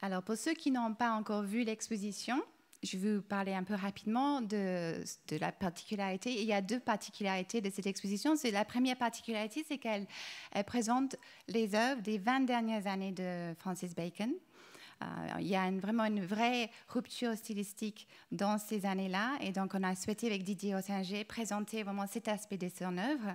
Alors, pour ceux qui n'ont pas encore vu l'exposition, je vais vous parler un peu rapidement de, la particularité. Il y a deux particularités de cette exposition. C'est la première particularité, c'est qu'elle présente les œuvres des 20 dernières années de Francis Bacon. Euh, il y a vraiment une vraie rupture stylistique dans ces années-là. Et donc, on a souhaité, avec Didier Ossinger, présenter vraiment cet aspect de son œuvre.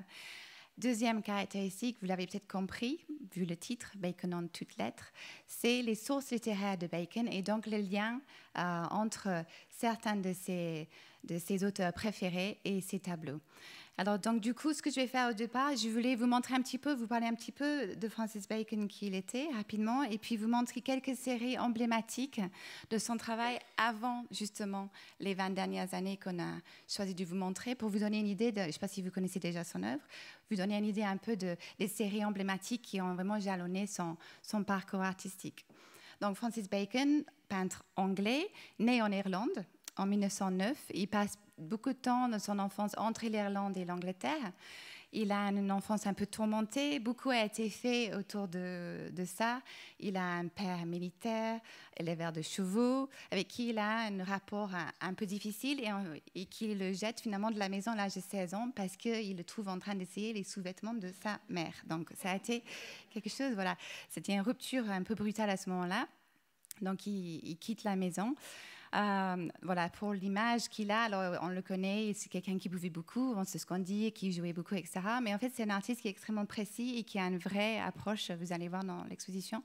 Deuxième caractéristique, vous l'avez peut-être compris, vu le titre, Bacon en toutes lettres, c'est les sources littéraires de Bacon et donc le lien euh, entre certains de de ses auteurs préférés et ses tableaux. Alors, donc, du coup, ce que je vais faire au départ, je voulais vous montrer un petit peu, vous parler un petit peu de Francis Bacon, qui il était, rapidement, et puis vous montrer quelques séries emblématiques de son travail avant, justement, les 20 dernières années qu'on a choisi de vous montrer, pour vous donner une idée, de, je ne sais pas si vous connaissez déjà son œuvre, vous donner une idée un peu de, des séries emblématiques qui ont vraiment jalonné son parcours artistique. Donc, Francis Bacon, peintre anglais, né en Irlande, en 1909. Il passe beaucoup de temps dans son enfance entre l'Irlande et l'Angleterre. Il a une enfance un peu tourmentée. Beaucoup a été fait autour de, ça. Il a un père militaire, éleveur de chevaux, avec qui il a un rapport un, peu difficile et, qui le jette finalement de la maison à l'âge de 16 ans parce qu'il le trouve en train d'essayer les sous-vêtements de sa mère. Donc ça a été quelque chose, voilà. C'était une rupture un peu brutale à ce moment-là. Donc il, il quitte la maison. Euh, voilà, pour l'image qu'il a, alors on le connaît, c'est quelqu'un qui bouvait beaucoup, on sait ce qu'on dit, qui jouait beaucoup, etc. Mais en fait, c'est un artiste qui est extrêmement précis et qui a une vraie approche, vous allez voir dans l'exposition,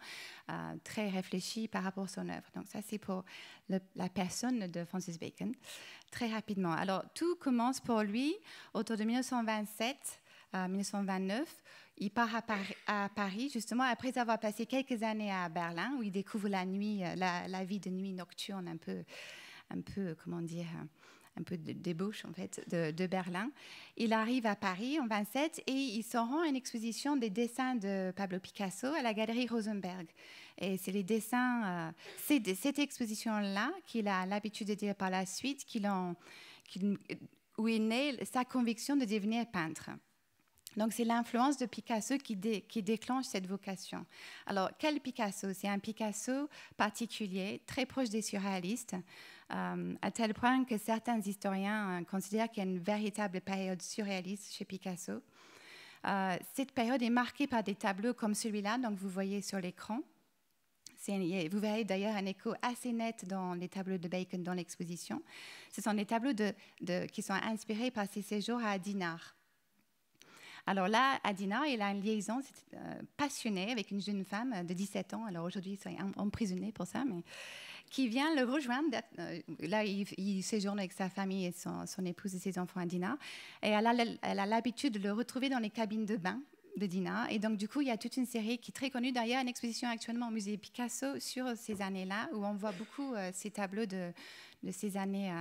euh, très réfléchie par rapport à son œuvre. Donc ça, c'est pour la personne de Francis Bacon. Très rapidement. Alors, tout commence pour lui autour de 1927. 1929, il part à, Paris, justement, après avoir passé quelques années à Berlin, où il découvre la nuit, euh, la, vie de nuit nocturne un peu, un peu comment dire, un peu de débauche en fait de, Berlin. Il arrive à Paris en 27 et il se rend à une exposition des dessins de Pablo Picasso à la galerie Rosenberg. Et c'est les dessins, euh, c'est cette exposition-là qu'il a l'habitude de dire par la suite qu'il en, où est née sa conviction de devenir peintre. Donc c'est l'influence de Picasso qui, déclenche cette vocation. Alors quel Picasso C'est un Picasso particulier, très proche des surréalistes, euh, à tel point que certains historiens euh, considèrent qu'il y a une véritable période surréaliste chez Picasso. Euh, cette période est marquée par des tableaux comme celui-là, donc vous voyez sur l'écran. Vous verrez d'ailleurs un écho assez net dans les tableaux de Bacon dans l'exposition. Ce sont des tableaux qui sont inspirés par ses séjours à Dinard. Alors là, Adina, il a une liaison euh, passionnée avec une jeune femme de 17 ans. Alors aujourd'hui, il est emprisonné pour ça, mais qui vient le rejoindre. Euh, là, il, séjourne avec sa famille et son, épouse et ses enfants à Et elle a l'habitude de le retrouver dans les cabines de bain de Dina. Et donc, du coup, il y a toute une série qui est très connue. D'ailleurs, une exposition actuellement au musée Picasso sur ces années-là, où on voit beaucoup euh, ces tableaux de, de ces années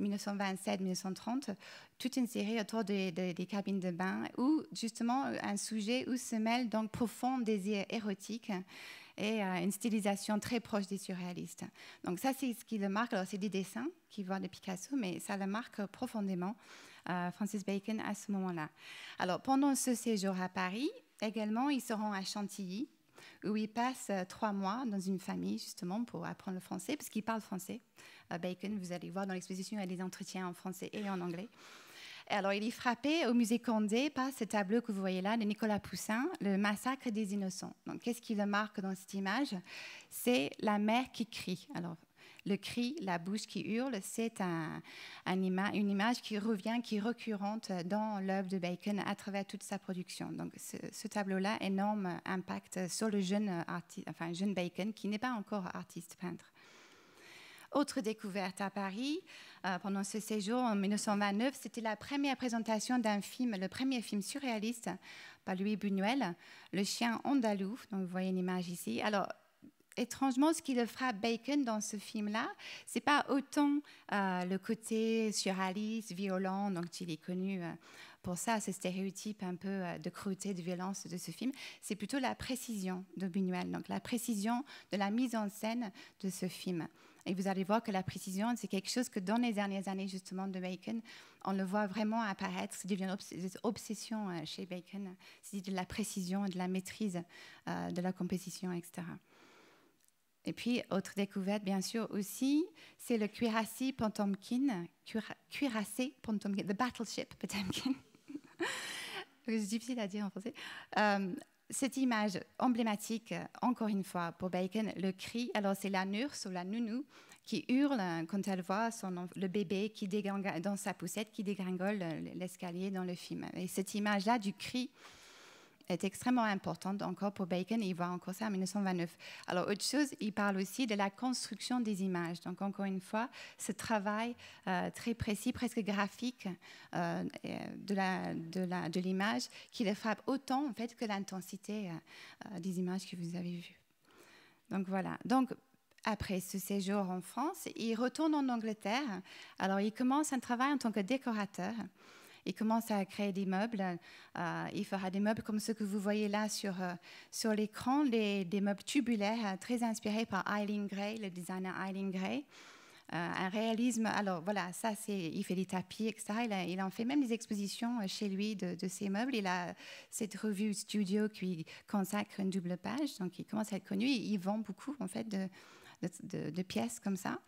1927-1930, euh, toute une série autour des cabines de bain, où justement un sujet où se mêlent donc profond désir érotique et euh, une stylisation très proche des surréalistes. Donc ça, c'est ce qui le marque. Alors, c'est des dessins qui voient de Picasso, mais ça le marque profondément, euh, Francis Bacon, à ce moment-là. Alors, pendant ce séjour à Paris, également, il se rend à Chantilly, où il passe euh, trois mois dans une famille justement pour apprendre le français, parce qu'il parle français. Euh, Bacon, vous allez voir dans l'exposition, il y a des entretiens en français et en anglais. Et alors, il est frappé au musée Condé par ce tableau que vous voyez là de Nicolas Poussin, Le massacre des innocents. Donc, qu'est-ce qui le marque dans cette image C'est la mère qui crie. Alors, le cri, la bouche qui hurle, c'est un, une image qui revient, qui est récurrente dans l'œuvre de Bacon à travers toute sa production. Donc ce, tableau-là, énorme impact sur le jeune, artiste, enfin, jeune Bacon qui n'est pas encore artiste peintre. Autre découverte à Paris, euh, pendant ce séjour en 1929, c'était la première présentation d'un film, le premier film surréaliste par Louis Buñuel, Le chien andalou. Donc vous voyez une image ici. Alors, étrangement, ce qui le frappe Bacon dans ce film-là, c'est pas autant euh, le côté surréaliste, violent, donc il est connu euh, pour ça, ce stéréotype un peu euh, de cruauté, de violence de ce film, c'est plutôt la précision de Buñuel, donc la précision de la mise en scène de ce film. Et vous allez voir que la précision, c'est quelque chose que dans les dernières années, justement, de Bacon, on le voit vraiment apparaître. C'est devient une obsession chez Bacon. C'est de la précision de la maîtrise de la composition, etc. Et puis, autre découverte, bien sûr, aussi, c'est le cuirassé Potemkin, le cuirassé battleship Potemkin. c'est difficile à dire en français. Euh, cette image emblématique, encore une fois, pour Bacon, le cri, alors c'est la nurse ou la nounou qui hurle quand elle voit son, le bébé qui dans sa poussette, qui dégringole l'escalier dans le film. Et cette image-là du cri, est extrêmement importante encore pour Bacon il voit encore ça en 1929. Alors, autre chose, il parle aussi de la construction des images. Donc, encore une fois, ce travail euh, très précis, presque graphique euh, euh, de, de, l'image qui le frappe autant en fait que l'intensité des images que vous avez vues. Donc, voilà. Donc, après ce séjour en France, il retourne en Angleterre. Alors, il commence un travail en tant que décorateur il commence à créer des meubles. Euh, il fera des meubles comme ceux que vous voyez là sur, euh, sur l'écran, des, meubles tubulaires euh, très inspirés par Eileen Gray, le designer Eileen Gray. un réalisme. Alors voilà, ça, c'est, il fait des tapis, etc. Il, en fait même des expositions chez lui de, ses meubles. Il a cette revue Studio qui consacre une double page, donc il commence à être connu. Il, vend beaucoup, en fait, de, de pièces comme ça.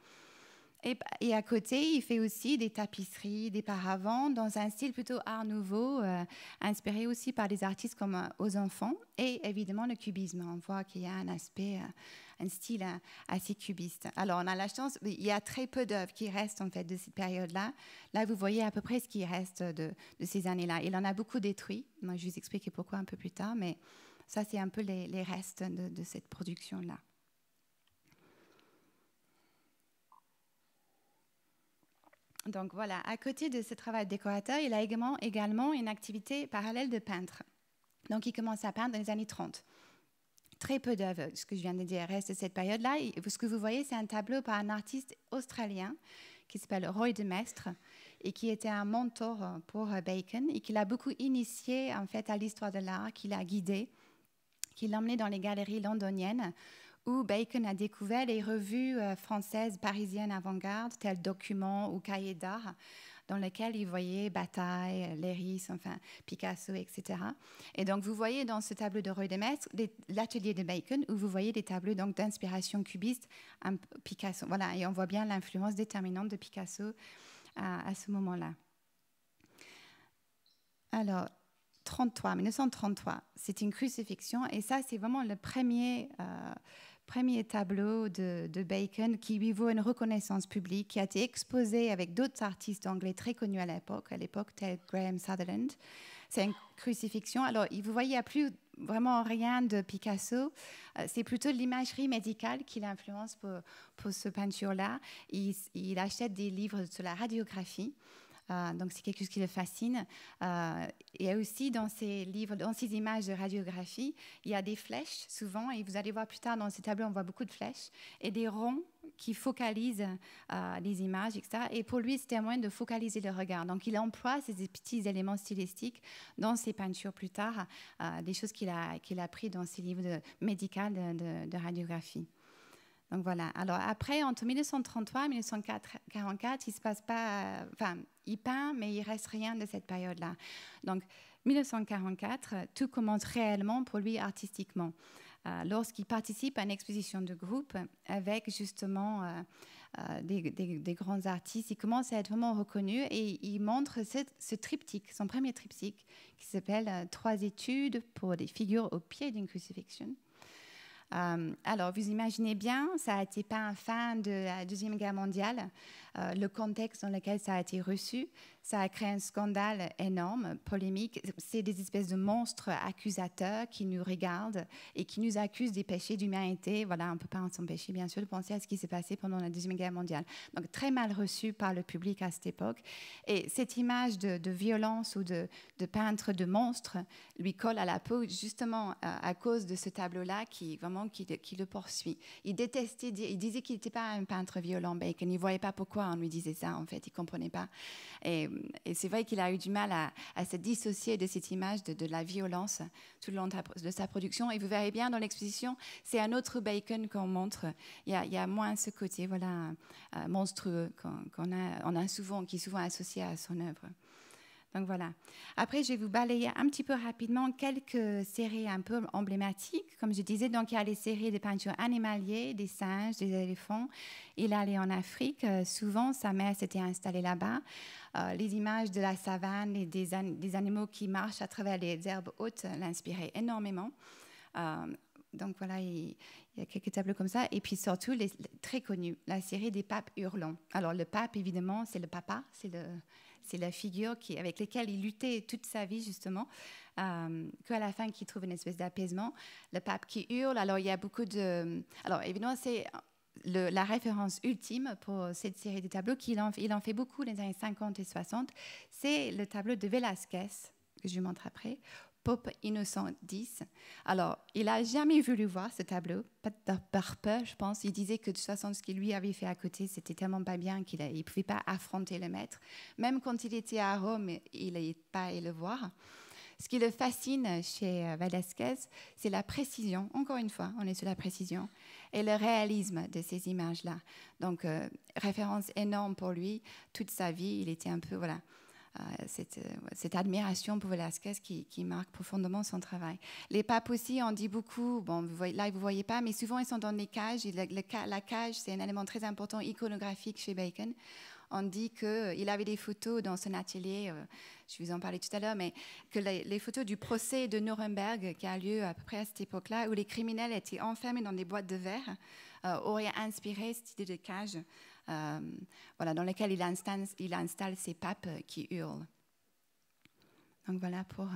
Et, à côté, il fait aussi des tapisseries, des paravents dans un style plutôt art nouveau, euh, inspiré aussi par des artistes comme euh, aux enfants et évidemment le cubisme. On voit qu'il y a un aspect, euh, un style assez cubiste. Alors on a la chance, il y a très peu d'œuvres qui restent en fait de cette période-là. Là, vous voyez à peu près ce qui reste de, ces années-là. Il en a beaucoup détruit. je je vous expliquer pourquoi un peu plus tard, mais ça, c'est un peu les, restes de cette production-là. donc voilà, à côté de ce travail de décorateur, il a également, également une activité parallèle de peintre. Donc il commence à peindre dans les années 30. Très peu d'œuvres, ce que je viens de dire, reste de cette période-là. Ce que vous voyez, c'est un tableau par un artiste australien qui s'appelle Roy de Mestre et qui était un mentor pour Bacon et qui l'a beaucoup initié en fait à l'histoire de l'art, qui l'a guidé, qui l'a emmené dans les galeries londoniennes où Bacon a découvert les revues euh, françaises parisiennes avant-garde, telles Document ou Cahiers d'art, dans lesquels il voyait Bataille, Léris, enfin Picasso, etc. Et donc vous voyez dans ce tableau de Rue de Maistre l'atelier de Bacon, où vous voyez des tableaux donc d'inspiration cubiste, Picasso. Voilà, et on voit bien l'influence déterminante de Picasso à, ce moment-là. Alors, 33, 1933, c'est une crucifixion, et ça, c'est vraiment le premier. Euh, premier tableau de, Bacon qui lui vaut une reconnaissance publique, qui a été exposé avec d'autres artistes anglais très connus à l'époque, à l'époque, tel Graham Sutherland. C'est une crucifixion. Alors, vous voyez, il n'y a plus vraiment rien de Picasso. Euh, c'est plutôt l'imagerie médicale qui l'influence pour, ce peinture-là. il, achète des livres sur la radiographie. Euh, donc c'est quelque chose qui le fascine. Euh, et aussi dans ces livres, dans ces images de radiographie, il y a des flèches souvent, et vous allez voir plus tard dans ce tableaux on voit beaucoup de flèches, et des ronds qui focalisent euh, les images, etc. Et pour lui, c'était un moyen de focaliser le regard. Donc, il emploie ces petits éléments stylistiques dans ses peintures plus tard, des choses qu'il a, qu'il a pris dans ses livres médicaux de radiographie. Donc voilà. Alors après, entre 1933 et 1944, il se passe pas. Euh, enfin, il peint, mais il reste rien de cette période-là. Donc 1944, tout commence réellement pour lui artistiquement. Euh, lorsqu'il participe à une exposition de groupe avec justement euh, des, grands artistes, il commence à être vraiment reconnu et il montre ce, ce triptyque, son premier triptyque, qui s'appelle Trois études pour des figures au pied d'une crucifixion. Euh, alors, vous imaginez bien, ça été pas un fin de la Deuxième Guerre mondiale. Euh, le contexte dans lequel ça a été reçu. Ça a créé un scandale énorme, polémique. C'est des espèces de monstres accusateurs qui nous regardent et qui nous accusent des péchés d'humanité. Voilà, on ne peut pas s'empêcher, bien sûr, de penser à ce qui s'est passé pendant la Deuxième Guerre mondiale. Donc, très mal reçu par le public à cette époque. Et cette image de, violence ou de, peintre de monstre lui colle à la peau, justement, euh, à, cause de ce tableau-là qui, vraiment, qui, qui le poursuit. Il détestait, il disait qu'il n'était pas un peintre violent, mais qu'il ne voyait pas pourquoi on lui disait ça, en fait, il ne comprenait pas. Et, c'est vrai qu'il a eu du mal à, se dissocier de cette image de, la violence tout le long de sa production. Et vous verrez bien dans l'exposition, c'est un autre bacon qu'on montre. Il y, a, moins ce côté voilà, euh, monstrueux qu'on a, souvent, qui est souvent associé à son œuvre. Donc voilà. Après, je vais vous balayer un petit peu rapidement quelques séries un peu emblématiques. Comme je disais, donc il y a les séries des peintures animalières, des singes, des éléphants. Il allait en Afrique. Euh, souvent, sa mère s'était installée là-bas. Euh, les images de la savane et des, animaux qui marchent à travers les herbes hautes l'inspiraient énormément. Euh, donc voilà, il, y a quelques tableaux comme ça. Et puis surtout, les, très connus, la série des papes hurlants. Alors le pape, évidemment, c'est le papa, c'est le c'est la figure avec laquelle il luttait toute sa vie, justement, euh, qu'à la fin, qu'il trouve une espèce d'apaisement. Le pape qui hurle, alors il y a beaucoup de... Alors évidemment, c'est la référence ultime pour cette série de tableaux, qu'il en, il en fait beaucoup dans les années 50 et 60, c'est le tableau de Velázquez, que je vous montre après, Pope Innocent X. Alors, il n'a jamais voulu voir ce tableau, par peur, je pense. Il disait que de toute façon, ce qu'il lui avait fait à côté, c'était tellement pas bien qu'il ne pouvait pas affronter le maître. Même quand il était à Rome, il n'allait pas allé le voir. Ce qui le fascine chez euh, Velasquez, c'est la précision, encore une fois, on est sur la précision, et le réalisme de ces images-là. Donc, euh, référence énorme pour lui. Toute sa vie, il était un peu, voilà, euh, euh, cette, admiration pour Velázquez qui, marque profondément son travail. Les papes aussi en dit beaucoup, bon, vous voyez, là vous voyez pas, mais souvent ils sont dans des cages, la cage c'est un élément très important iconographique chez Bacon on dit qu'il euh, avait des photos dans son atelier, je vous en parlais tout à l'heure, mais que les, photos du procès de Nuremberg qui a lieu à peu près à cette époque-là, où les criminels étaient enfermés dans des boîtes de verre, auraient inspiré cette idée de cage euh, voilà, dans lequel il il installe ses papes qui hurlent. Donc voilà pour euh,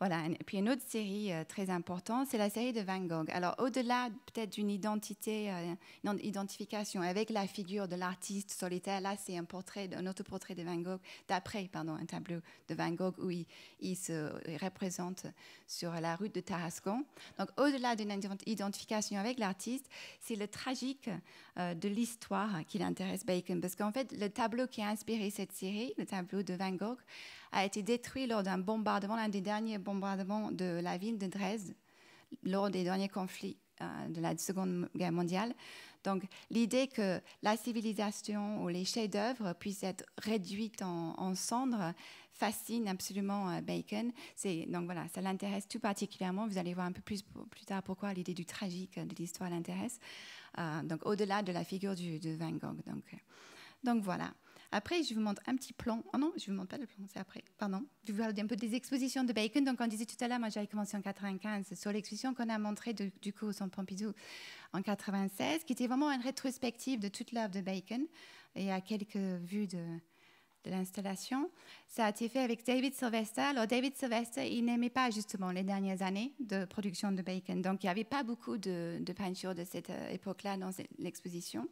voilà. Et puis une autre série euh, très importante, c'est la série de Van Gogh. Alors au-delà peut-être d'une identité, euh, une identification avec la figure de l'artiste solitaire, là c'est un portrait, un autoportrait de Van Gogh d'après, pardon, un tableau de Van Gogh où il, se représente sur la rue de Tarascon. Donc au-delà d'une identification avec l'artiste, c'est le tragique de l'histoire qui l'intéresse Bacon, parce qu'en fait le tableau qui a inspiré cette série, le tableau de Van Gogh a été détruit lors d'un bombardement, l'un des derniers bombardements de la ville de Dresde, lors des derniers conflits euh, de la Seconde Guerre mondiale. Donc l'idée que la civilisation ou les chefs-d'œuvre puissent être réduites en, cendres fascine absolument euh, Bacon. Donc voilà, ça l'intéresse tout particulièrement. Vous allez voir un peu plus plus tard pourquoi l'idée du tragique de l'histoire l'intéresse. Euh, donc au-delà de la figure du, de Van Gogh. Donc, donc voilà. Après, je vous montre un petit plan. Oh non, je ne vous montre pas le plan, c'est après. Pardon. Je vous parle un peu des expositions de Bacon. Donc, on disait tout à l'heure, moi, j'avais commencé en 95 sur l'exposition qu'on a montrée du coup saint Pompidou en 96, qui était vraiment une rétrospective de toute l'œuvre de Bacon et à quelques vues de, l'installation. Ça a été fait avec David Sylvester. Alors, David Sylvester, il n'aimait pas justement les dernières années de production de Bacon. Donc, il n'y avait pas beaucoup de, de peintures de cette euh, époque-là dans l'exposition.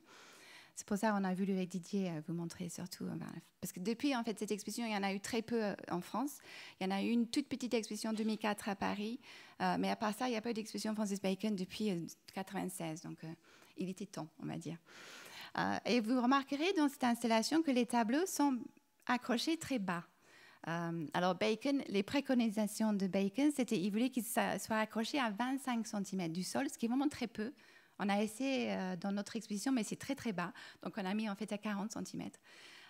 C'est pour ça qu'on a voulu avec Didier euh, vous montrer surtout. Euh, ben, parce que depuis en fait cette exposition, il y en a eu très peu euh, en France. Il y en a eu une toute petite exposition 2004 à Paris, mais à part ça, il n'y a pas eu d'exposition Francis Bacon depuis 1996. donc il était temps, on va dire. et vous remarquerez dans cette installation que les tableaux sont accrochés très bas. alors Bacon, les préconisations de Bacon, c'était il voulait qu'ils soient accrochés à 25 cm du sol, ce qui est vraiment très peu. On a essayé euh, dans notre exposition, mais c'est très très bas. Donc on a mis en fait à 40 cm.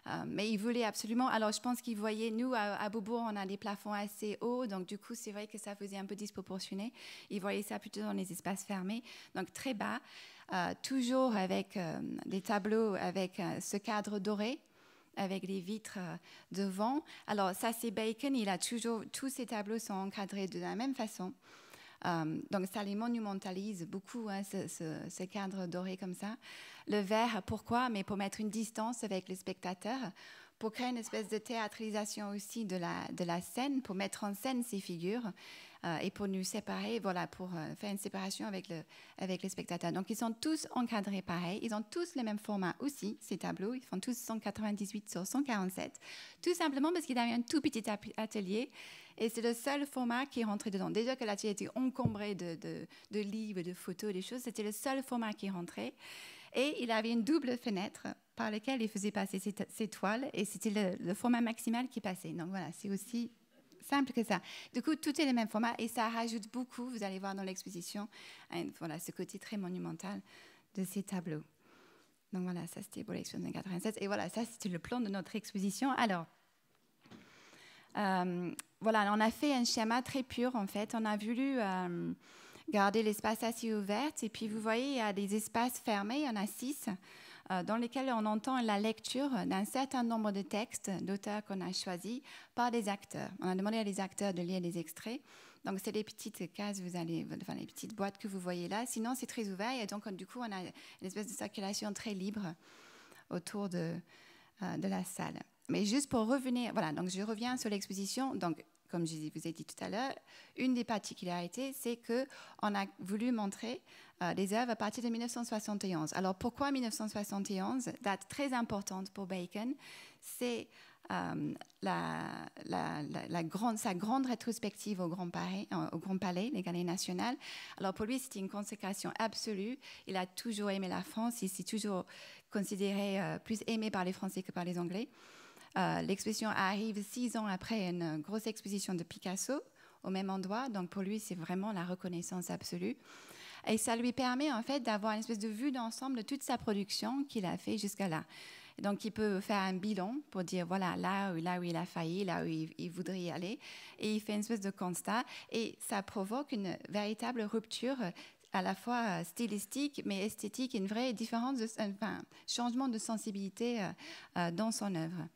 Euh, mais il voulait absolument. Alors je pense qu'il voyait nous à, Beaubourg, on a des plafonds assez hauts, donc du coup c'est vrai que ça faisait un peu disproportionné. Il voyait ça plutôt dans les espaces fermés, donc très bas, euh, toujours avec des tableaux avec ce cadre doré avec les vitres devant. Alors ça c'est Bacon, il a toujours tous ses tableaux sont encadrés de la même façon. Euh, donc ça les monumentalise beaucoup, hein, ce, cadre doré comme ça. Le vert, pourquoi Mais pour mettre une distance avec le spectateur, pour créer une espèce de théâtralisation aussi de la scène, pour mettre en scène ces figures euh, et pour nous séparer, voilà, pour euh, faire une séparation avec, le, avec les spectateurs. Donc, ils sont tous encadrés pareil. Ils ont tous le même format aussi, ces tableaux. Ils font tous 198 sur 147. Tout simplement parce qu'il avait un tout petit atelier. Et c'est le seul format qui est rentré dedans. Déjà que l'atelier était encombré de, de, livres, de photos, des choses, c'était le seul format qui rentrait, Et il avait une double fenêtre par laquelle il faisait passer ses, toiles. Et c'était le format maximal qui passait. Donc voilà, c'est aussi simple que ça. Du coup, tout est le même format et ça rajoute beaucoup, vous allez voir dans l'exposition, voilà, ce côté très monumental de ces tableaux. Donc voilà, ça c'était pour l'exposition de 96. Et voilà, ça c'était le plan de notre exposition. Alors, euh, voilà, on a fait un schéma très pur en fait. On a voulu euh, garder l'espace assez ouvert. Et puis vous voyez, il y a des espaces fermés, il y en a six. Euh, dans lesquels on entend la lecture d'un certain nombre de textes d'auteurs qu'on a choisis par des acteurs. On a demandé à des acteurs de lire les extraits. Donc, c'est les petites cases, enfin, les petites boîtes que vous voyez là. Sinon, c'est très ouvert et donc, du coup, on a une espèce de circulation très libre autour de, euh, de la salle. Mais juste pour revenir, voilà, donc je reviens sur l'exposition. Donc, comme je vous ai dit tout à l'heure, une des particularités, c'est que on a voulu montrer des euh, œuvres à partir de 1971. Alors pourquoi 1971 Date très importante pour Bacon, c'est euh, sa grande rétrospective au Grand, Palais, euh, au Palais, les Galeries nationales. Alors pour lui, c'était une consécration absolue. Il a toujours aimé la France, il s'est toujours considéré plus aimé par les Français que par les Anglais. L'exposition arrive six ans après une grosse exposition de Picasso au même endroit, donc pour lui, c'est vraiment la reconnaissance absolue. Et ça lui permet en fait d'avoir une espèce de vue d'ensemble de toute sa production qu'il a fait jusqu'à là. Donc, il peut faire un bilan pour dire, voilà, là où, là où il a failli, là où il, voudrait y aller. Et il fait une espèce de constat. Et ça provoque une véritable rupture à la fois stylistique mais esthétique, une vraie différence, un changement de sensibilité euh, euh, dans son œuvre.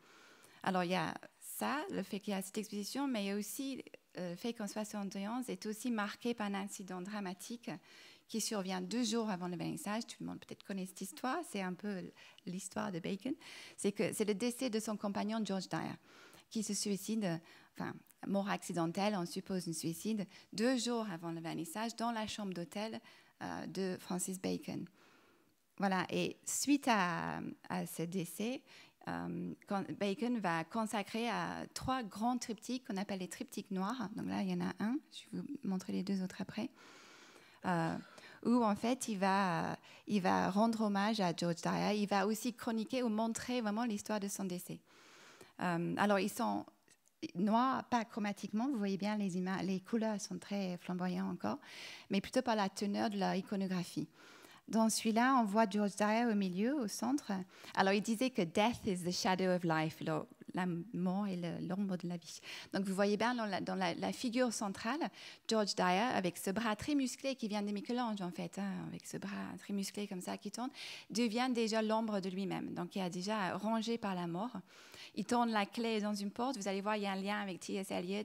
Alors il y a ça, le fait qu'il y a cette exposition, mais il y a aussi euh, le fait qu'en 71 est aussi marqué par un incident dramatique qui survient deux jours avant le vernissage. Tout le monde peut-être connaît cette histoire. C'est un peu l'histoire de Bacon. C'est que c'est le décès de son compagnon George Dyer qui se suicide, enfin, mort accidentelle, on suppose un suicide, deux jours avant le vernissage dans la chambre d'hôtel euh, de Francis Bacon. Voilà, et suite à, ce décès, euh, Bacon va consacrer à trois grands triptyques qu'on appelle les triptyques noirs. Donc là, il y en a un, je vais vous montrer les deux autres après. Euh, où en fait il va, il va rendre hommage à George Dyer. Il va aussi chroniquer ou montrer vraiment l'histoire de son décès. Euh, alors ils sont noirs, pas chromatiquement, vous voyez bien les, les couleurs sont très flamboyantes encore, mais plutôt par la teneur de leur iconographie. Dans celui-là, on voit George Dyer au milieu, au centre. Alors il disait que Death is the shadow of life la mort et l'ombre de la vie. Donc vous voyez bien dans, la, figure centrale, George Dyer avec ce bras très musclé qui vient de Michel-Ange en fait, hein, avec ce bras très musclé comme ça qui tourne, devient déjà l'ombre de lui-même, donc il est déjà rangé par la mort. Il tourne la clé dans une porte, vous allez voir, il y a un lien avec T.S. Eliot,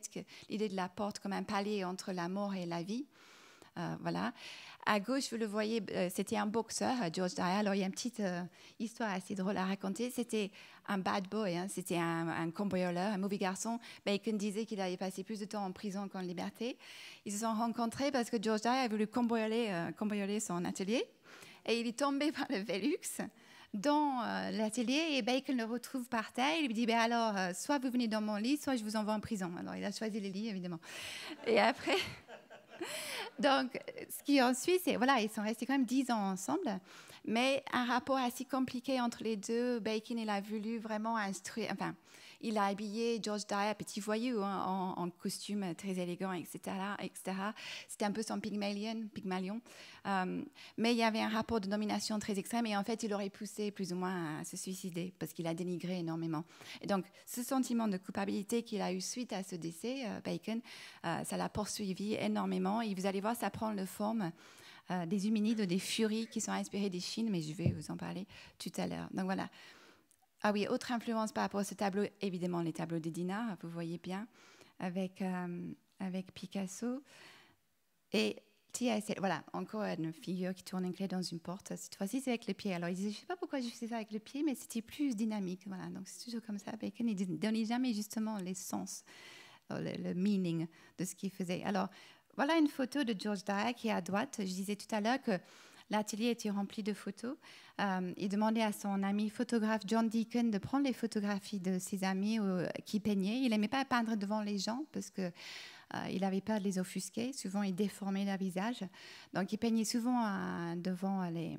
l'idée de la porte comme un palier entre la mort et la vie. Euh, voilà. À gauche, vous le voyez, euh, c'était un boxeur, euh, George Dyer. Alors, il y a une petite histoire assez drôle à raconter. C'était un bad boy, hein. c'était un, un, cambrioleur, un mauvais garçon. Bacon disait qu'il avait passé plus de temps en prison qu'en liberté. Ils se sont rencontrés parce que George Dyer a voulu cambrioler, son atelier. Et il est tombé par le Velux dans l'atelier et Bacon le retrouve par terre. Il lui dit, ben alors, soit vous venez dans mon lit, soit je vous envoie en prison. Alors, il a choisi le lit, évidemment. Et après, donc, ce qui en suit, c'est voilà, ils sont restés quand même dix ans ensemble. Mais un rapport assez compliqué entre les deux. Bacon, il a voulu vraiment instruire. Enfin, il a habillé George Dyer, petit voyou, hein, en, costume très élégant, etc. etc. C'était un peu son Pygmalion. Pygmalion. Euh, mais il y avait un rapport de domination très extrême et en fait, il aurait poussé plus ou moins à se suicider parce qu'il a dénigré énormément. Et donc, ce sentiment de culpabilité qu'il a eu suite à ce décès, euh, Bacon, euh, ça l'a poursuivi énormément. Et vous allez voir, ça prend le forme euh, des Huminides ou des Furies qui sont inspirés des Chines, mais je vais vous en parler tout à l'heure. Donc voilà. Ah oui, autre influence par rapport à ce tableau, évidemment les tableaux de Dinard, vous voyez bien, avec, euh, avec Picasso. Et voilà, encore une figure qui tourne une clé dans une porte. Cette fois-ci, c'est avec le pied Alors, il disait, je ne sais pas pourquoi je fait ça avec le pied, mais c'était plus dynamique. Voilà, donc c'est toujours comme ça. Bacon, il ne donnait jamais justement les sens, euh, le, le meaning de ce qu'il faisait. Alors, voilà une photo de George Dyer qui est à droite. Je disais tout à l'heure que l'atelier était rempli de photos. Euh, il demandait à son ami photographe John Deacon de prendre les photographies de ses amis euh, qui peignaient. Il n'aimait pas peindre devant les gens parce qu'il euh, avait peur de les offusquer. Souvent, il déformait leur visage. Donc, il peignait souvent devant les,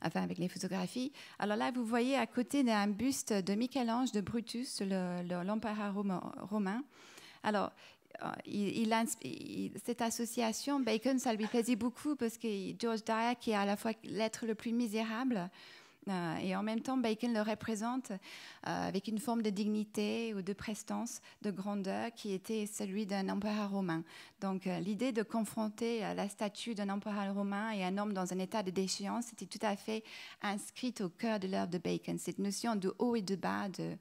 avec les photographies. Alors là, vous voyez à côté d'un buste de Michel-Ange de Brutus, l'empereur romain. Alors, euh, cette association, Bacon, ça lui plaisait beaucoup parce que George Dyer, qui est à la fois l'être le plus misérable, euh, et en même temps, Bacon le représente euh, avec une forme de dignité ou de prestance, de grandeur qui était celui d'un empereur romain. Donc l'idée de confronter la statue d'un empereur romain et un homme dans un état de déchéance était tout à fait inscrite au cœur de l'œuvre de Bacon, cette notion de haut et de bas, de,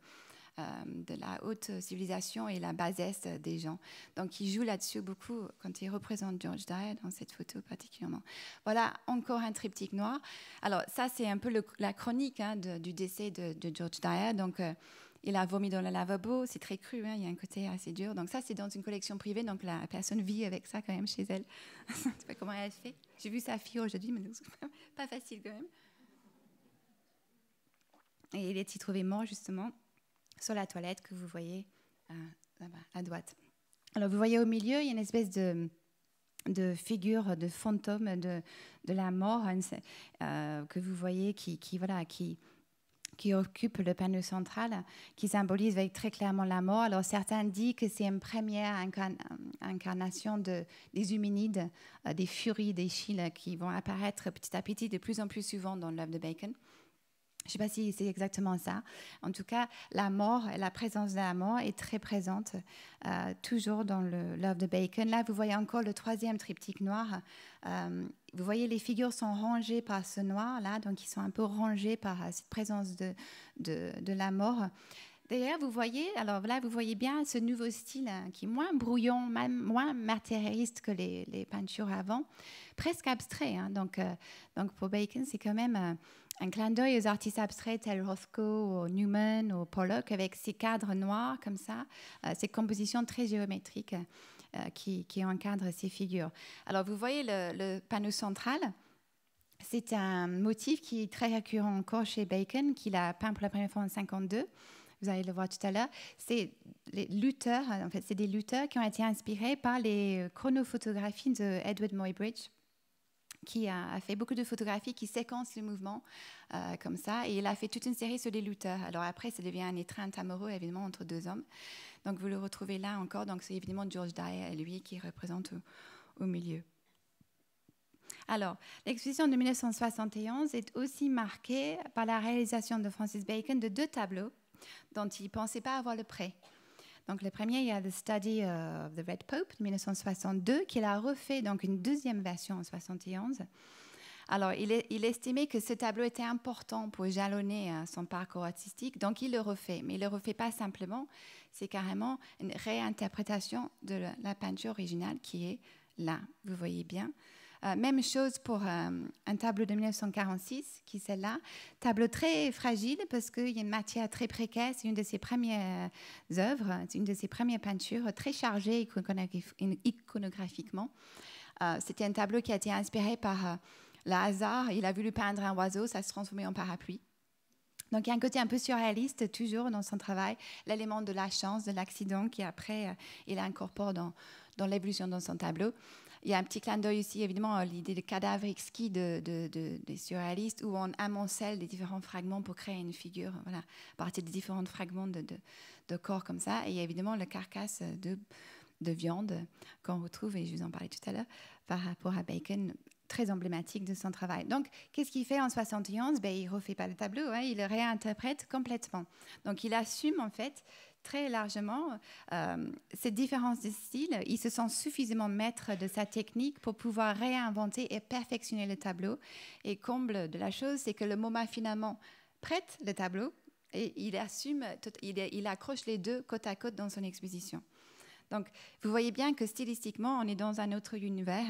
euh, de la haute civilisation et la est des gens. Donc il joue là-dessus beaucoup quand il représente George Dyer dans cette photo particulièrement. Voilà encore un triptyque noir. Alors ça c'est un peu la chronique hein, du décès de, George Dyer. Donc euh, il a vomi dans le lavabo, c'est très cru, hein, il y a un côté assez dur. Donc ça, c'est dans une collection privée, donc la personne vit avec ça quand même chez elle. Je ne sais pas comment elle fait. J'ai vu sa fille aujourd'hui, mais pas facile quand même. Et il est trouvé mort justement sur la toilette que vous voyez euh, à droite. Alors vous voyez au milieu, il y a une espèce de, figure, de fantôme de, de la mort hein, euh, que vous voyez qui, voilà, qui, qui occupe le panneau central, qui symbolise très clairement la mort. Alors certains disent que c'est une première incarnation de, des huminides, euh, des furies des Chiles qui vont apparaître petit à petit de plus en plus souvent dans l'œuvre de Bacon. Je ne sais pas si c'est exactement ça. En tout cas, la mort, la présence de la mort est très présente euh, toujours dans l'œuvre de Bacon. Là, vous voyez encore le troisième triptyque noir. Euh, vous voyez, les figures sont rangées par ce noir-là, donc ils sont un peu rangés par euh, cette présence de, de, la mort. D'ailleurs, vous voyez, alors là, vous voyez bien ce nouveau style hein, qui est moins brouillon, moins matérialiste que les, peintures avant, presque abstrait. Hein. donc, donc, pour Bacon, c'est quand même un clin d'œil aux artistes abstraits tels Rothko Newman ou Pollock avec ces cadres noirs comme ça, euh, ces compositions très géométriques euh, qui, encadrent ces figures. Alors vous voyez le, panneau central. C'est un motif qui est très récurrent encore chez Bacon, qu'il a peint pour la première fois en 1952. vous allez le voir tout à l'heure, c'est les en fait, c'est des lutteurs qui ont été inspirés par les chronophotographies de Edward Muybridge qui a, fait beaucoup de photographies qui séquence le mouvement euh, comme ça. Et il a fait toute une série sur les lutteurs. Alors après, ça devient un étreinte amoureux, évidemment, entre deux hommes. Donc vous le retrouvez là encore. Donc c'est évidemment George Dyer, lui, qui représente au, au milieu. Alors, l'exposition de 1971 est aussi marquée par la réalisation de Francis Bacon de deux tableaux dont il ne pensait pas avoir le prêt. Donc le premier, il y a The Study of the Red Pope de 1962, qu'il a refait donc une deuxième version en 71. Alors, il, estimait que ce tableau était important pour jalonner euh, son parcours artistique, donc il le refait. Mais il le refait pas simplement, c'est carrément une réinterprétation de la peinture originale qui est là, vous voyez bien. Euh, même chose pour euh, un tableau de 1946, qui est celle-là. Tableau très fragile parce qu'il y a une matière très précaire. C'est une de ses premières euh, œuvres, c'est une de ses premières peintures, très chargée iconographiquement. C'était un tableau qui a été inspiré par le hasard. Il a voulu peindre un oiseau, ça se transformait en parapluie. Donc il y a un côté un peu surréaliste toujours dans son travail, l'élément de la chance, de l'accident qui après il incorpore dans, dans l'évolution dans son tableau. Il y a un petit clin d'œil aussi, évidemment, l'idée de cadavre exquis de, des surréalistes, où on amoncelle des différents fragments pour créer une figure, voilà, à partir des différents fragments de, corps comme ça. Et il y a évidemment la carcasse de, de viande qu'on retrouve, et je vous en parlais tout à l'heure, par rapport à Bacon, très emblématique de son travail. Donc, qu'est-ce qu'il fait en 71 ben, Il refait pas le tableau, hein, il le réinterprète complètement. Donc, il assume en fait très largement cette euh, ces différences de style. il se sent suffisamment maître de sa technique pour pouvoir réinventer et perfectionner le tableau. Et comble de la chose, c'est que le MoMA finalement prête le tableau et il accroche les deux côte à côte dans son exposition. Donc, vous voyez bien que stylistiquement, on est dans un autre univers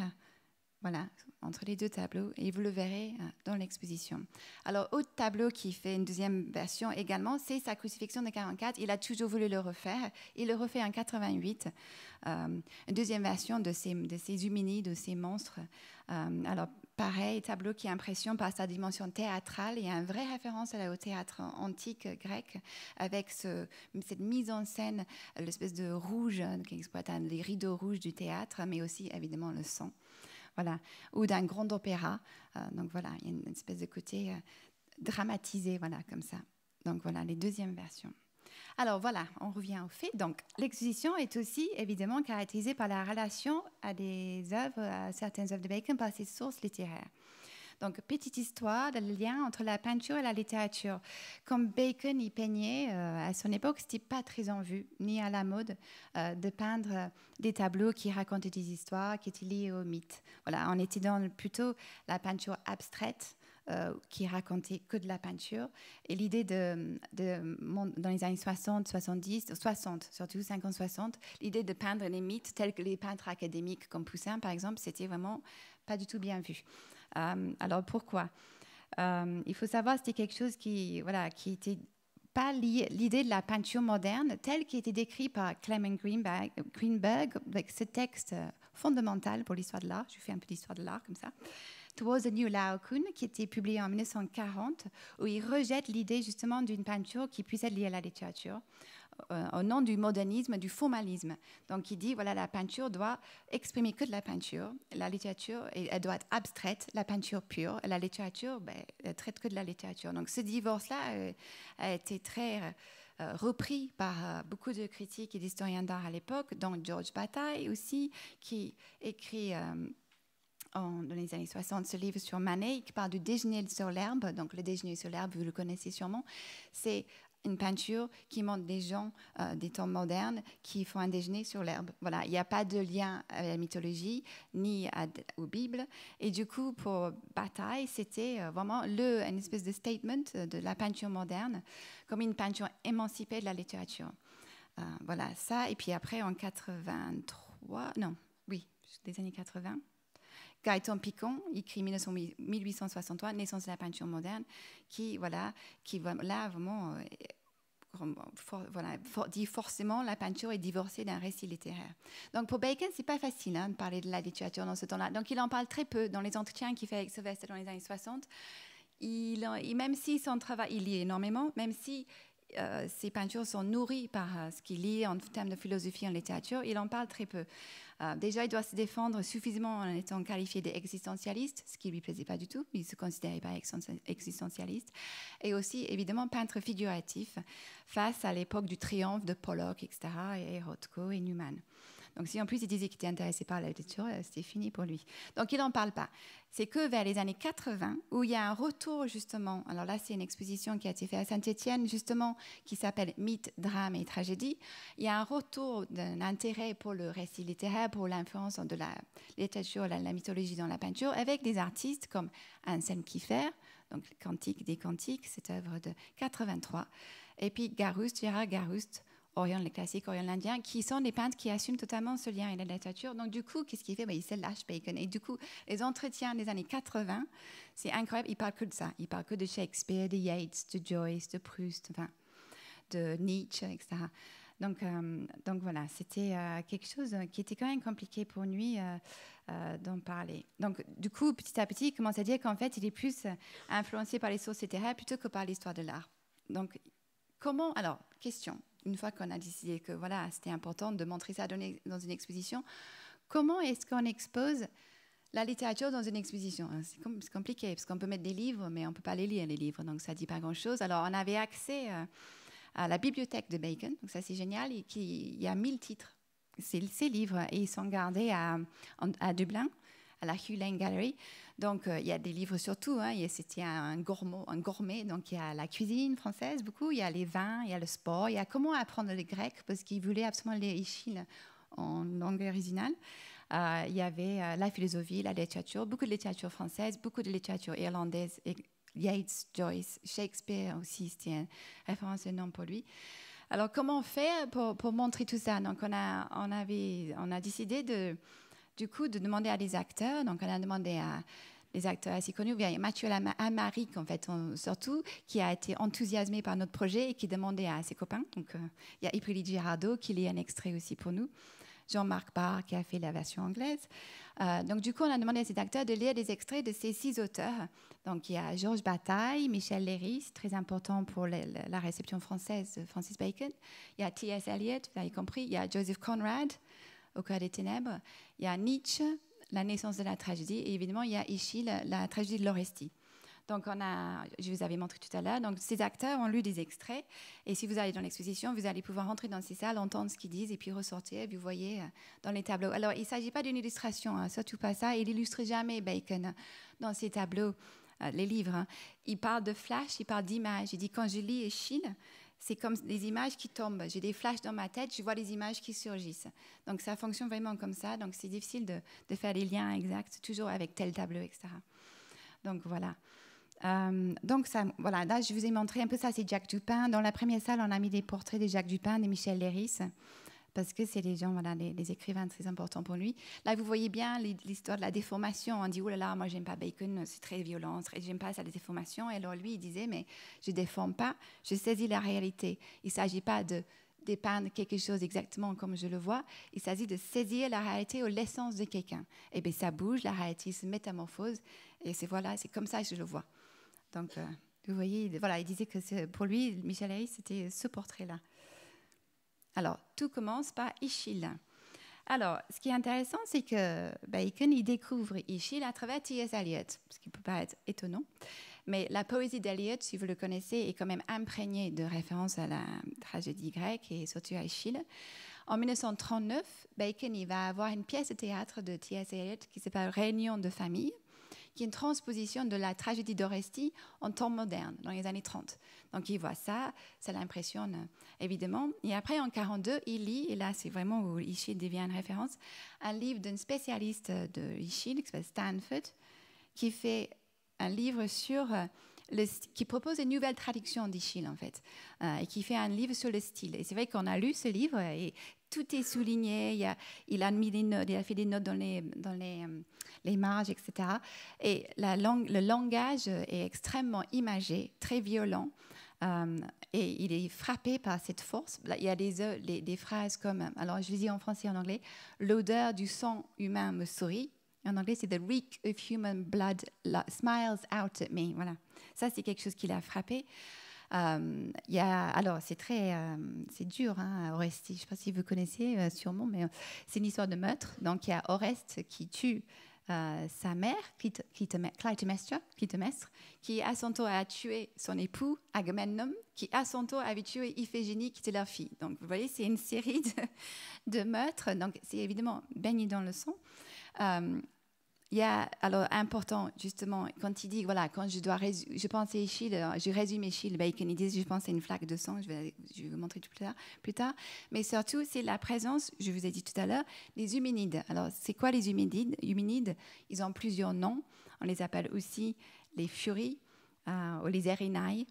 voilà, entre les deux tableaux, et vous le verrez euh, dans l'exposition. Alors, autre tableau qui fait une deuxième version également, c'est sa crucifixion de 44. Il a toujours voulu le refaire. Il le refait en 88, euh, une deuxième version de ces, de ces de ces monstres. Euh, alors, pareil, tableau qui impressionne par sa dimension théâtrale. Il y a une vraie référence au théâtre antique grec, avec cette mise en scène, l'espèce de rouge qui exploite les rideaux rouges du théâtre, mais aussi évidemment le sang voilà, ou d'un grand opéra. Euh, donc voilà, il y a une espèce de côté euh, dramatisé, voilà, comme ça. Donc voilà, les deuxièmes versions. Alors voilà, on revient au fait. Donc l'exposition est aussi évidemment caractérisée par la relation à des œuvres, à certaines œuvres de Bacon, par ses sources littéraires. Donc, petite histoire le lien entre la peinture et la littérature. Comme Bacon y peignait euh, à son époque, ce n'était pas très en vue, ni à la mode, euh, de peindre des tableaux qui racontaient des histoires qui étaient liées au mythes. Voilà, on était dans plutôt la peinture abstraite. Euh, qui racontait que de la peinture. Et l'idée dans les années 60, 70, 60, surtout 50, 60, l'idée de peindre les mythes tels que les peintres académiques comme Poussin, par exemple, c'était vraiment pas du tout bien vu. Euh, alors pourquoi euh, Il faut savoir, c'était quelque chose qui, voilà, qui était pas l'idée de la peinture moderne telle qui était décrite par Clement Greenberg, Greenberg avec ce texte euh, fondamental pour l'histoire de l'art. Je fais un peu d'histoire de l'art comme ça. Towards a New Laocoon, qui était publié en 1940, où il rejette l'idée justement d'une peinture qui puisse être liée à la littérature. Euh, au nom du modernisme, du formalisme. Donc il dit, voilà, la peinture doit exprimer que de la peinture, la littérature, elle doit être abstraite, la peinture pure, la littérature, ben, elle traite que de la littérature. Donc ce divorce-là euh, a été très euh, repris par beaucoup de critiques et d'historiens d'art à l'époque, dont George Bataille aussi, qui écrit... en, dans les années 60 ce livre sur Manet qui parle du déjeuner sur l'herbe. Donc le déjeuner sur l'herbe, vous le connaissez sûrement. C'est une peinture qui montre des gens euh, des temps modernes qui font un déjeuner sur l'herbe. Voilà, il n'y a pas de lien à la mythologie ni à, aux Bibles. Et du coup, pour Bataille, c'était euh, vraiment le, une espèce de statement euh, de la peinture moderne comme une peinture émancipée de la littérature. voilà ça. Et puis après, en 83, non, oui, des années 80. Gaëtan Picon, écrit 1863, Naissance de la peinture moderne, qui, voilà, qui là vraiment euh, dit forcément la peinture est divorcée d'un récit littéraire. Donc pour Bacon, c'est pas facile hein, de parler de la littérature dans ce temps-là. Donc il en parle très peu dans les entretiens qu'il fait avec Sylvester dans les années 60. Il, même si son travail, il lit énormément, même si euh, ses peintures sont nourries par euh, ce qu'il lit en termes de philosophie en littérature, il en parle très peu. Euh, déjà, il doit se défendre suffisamment en étant qualifié d'existentialiste, ce qui ne lui plaisait pas du tout. Il ne se considérait pas existentialiste. Et aussi, évidemment, peintre figuratif face à l'époque du triomphe de Pollock, etc., et Rothko et Newman. Donc si en plus il disait qu'il était intéressé par la littérature euh, c'était fini pour lui. Donc il n'en parle pas. C'est que vers les années 80, où il y a un retour justement, alors là c'est une exposition qui a été faite à Saint-Étienne justement, qui s'appelle Mythe, drame et tragédie, il y a un retour d'un intérêt pour le récit littéraire, pour l'influence de la littérature, la, la mythologie dans la peinture, avec des artistes comme Anselm Kiefer, donc Cantique des Cantiques, cette œuvre de 83, et puis Garust, Gérard Garust, orient les classiques orient l'indien, qui sont des peintres qui assument totalement ce lien avec la littérature. Donc, du coup, qu'est-ce qu'il fait ben, Il se lâche Bacon. Ben, et du coup, les entretiens des années 80, c'est incroyable, il ne parle que de ça. Il ne parle que de Shakespeare, de Yeats, de Joyce, de Proust, enfin, de Nietzsche, etc. Donc, euh, donc voilà, c'était euh, quelque chose qui était quand même compliqué pour lui euh, d'en parler. Donc, du coup, petit à petit, il commence à dire qu'en fait, il est plus influencé par les sources littéraires plutôt que par l'histoire de l'art. Donc, comment, alors, question, une fois qu'on a décidé que voilà, c'était important de montrer ça dans une exposition, comment est-ce qu'on expose la littérature dans une exposition hein, C'est compliqué, parce qu'on peut mettre des livres, mais on ne peut pas les lire, les livres, donc ça ne dit pas grand-chose. Alors, on avait accès euh, à la bibliothèque de Bacon, donc ça c'est génial, et il y a 1000 titres, ces livres, et ils sont gardés à, à Dublin à la Lane Gallery. Donc, euh, il y a des livres surtout. Hein. C'était un un gourmet. Donc, il y a la cuisine française, beaucoup. Il y a les vins, il y a le sport. Il y a comment apprendre le grec, parce qu'il voulait absolument les en langue originale. Euh, il y avait euh, la philosophie, la littérature, beaucoup de littérature française, beaucoup de littérature irlandaise, et Yates, Joyce, Shakespeare aussi, c'était une référence énorme pour lui. Alors, comment faire pour, pour montrer tout ça Donc, on a, on, on a décidé de du coup, de demander à des acteurs, donc on a demandé à des acteurs assez connus, a Mathieu Amaric, en fait, surtout, qui a été enthousiasmé par notre projet et qui demandait à ses copains. Donc, euh, il y a Iprilid Girardot qui lit un extrait aussi pour nous. Jean-Marc Barr qui a fait la version anglaise. Euh, donc du coup, on a demandé à ces acteurs de lire des extraits de ces six auteurs. Donc il y a Georges Bataille, Michel Léris, très important pour la, la réception française de Francis Bacon. Il y a T.S. Eliot, vous avez compris. Il y a Joseph Conrad, au cœur des ténèbres. Il y a Nietzsche, la naissance de la tragédie, et évidemment, il y a Ischil, la, tragédie de l'Orestie. Donc, on a, je vous avais montré tout à l'heure, donc ces acteurs ont lu des extraits. Et si vous allez dans l'exposition, vous allez pouvoir rentrer dans ces salles, entendre ce qu'ils disent et puis ressortir, et vous voyez euh, dans les tableaux. Alors, il ne s'agit pas d'une illustration, ça hein, surtout pas ça. Il illustre jamais Bacon hein, dans ses tableaux, euh, les livres. Hein. Il parle de flash, il parle d'image, Il dit quand je lis Échille, c'est comme des images qui tombent. J'ai des flashs dans ma tête, je vois les images qui surgissent. Donc ça fonctionne vraiment comme ça. Donc c'est difficile de, faire les liens exacts, toujours avec tel tableau, etc. Donc voilà. Euh, donc ça, voilà, là je vous ai montré un peu ça, c'est Jacques Dupin. Dans la première salle, on a mis des portraits de Jacques Dupin, de Michel Léris parce que c'est des gens, voilà, les, écrivains très importants pour lui. Là, vous voyez bien l'histoire de la déformation. On dit, oh là là, moi, j'aime pas Bacon, c'est très violent, j'aime pas ça, déformation. Et alors, lui, il disait, mais je déforme pas, je saisis la réalité. Il s'agit pas de dépeindre quelque chose exactement comme je le vois, il s'agit de saisir la réalité ou l'essence de quelqu'un. Et eh bien, ça bouge, la réalité se métamorphose, et c'est voilà, c'est comme ça que je le vois. Donc, euh, vous voyez, voilà, il disait que pour lui, Michel Harris, c'était ce portrait-là. Alors, tout commence par Ischil. Alors, ce qui est intéressant, c'est que Bacon y découvre Ischil à travers T.S. Eliot, ce qui peut paraître étonnant. Mais la poésie d'Eliot, si vous le connaissez, est quand même imprégnée de références à la tragédie grecque et surtout à Ischil. En 1939, Bacon il va avoir une pièce de théâtre de T.S. Eliot qui s'appelle Réunion de famille qui est une transposition de la tragédie d'Orestie en temps moderne, dans les années 30. Donc il voit ça, ça l'impressionne évidemment. Et après, en 42, il lit, et là c'est vraiment où Ishid devient une référence, un livre d'un spécialiste de Ishid, qui s'appelle Stanford, qui fait un livre sur... Euh, le, qui propose une nouvelle traduction d'Ishil, en fait, euh, et qui fait un livre sur le style. Et c'est vrai qu'on a lu ce livre, et tout est souligné. Il a, mis des notes, il a fait des notes dans les, dans les, euh, marges, etc. Et la langue, le langage est extrêmement imagé, très violent. Euh, et il est frappé par cette force. il y a euh, des, des phrases comme, alors je les dis en français et en anglais, l'odeur du sang humain me sourit. En anglais, c'est The reek of human blood smiles out at me. Voilà. Ça, c'est quelque chose qui l'a frappé. Euh, y a, alors, c'est très, euh, c'est dur, hein, Je ne sais pas si vous connaissez euh, sûrement, mais euh, c'est une histoire de meurtre. Donc, il y a Oreste qui tue sa mère, Clytemnestre, qui à son tour a tué son époux, Agamemnon, qui à son tour avait tué Iphigénie, qui était leur fille. Donc, vous voyez, c'est une série de, de meurtres. Donc, c'est évidemment baigné dans le sang il y a, alors, important, justement, quand il dit, voilà, quand je dois, je pensais Échille, je résume Échille, Bacon, il dit, je pense à une flaque de sang, je vais, vous montrer tout plus tard, plus tard. Mais surtout, c'est la présence, je vous ai dit tout à l'heure, des huminides. Alors, c'est quoi les huminides Huminides, ils ont plusieurs noms. On les appelle aussi les furies euh, ou les erinai.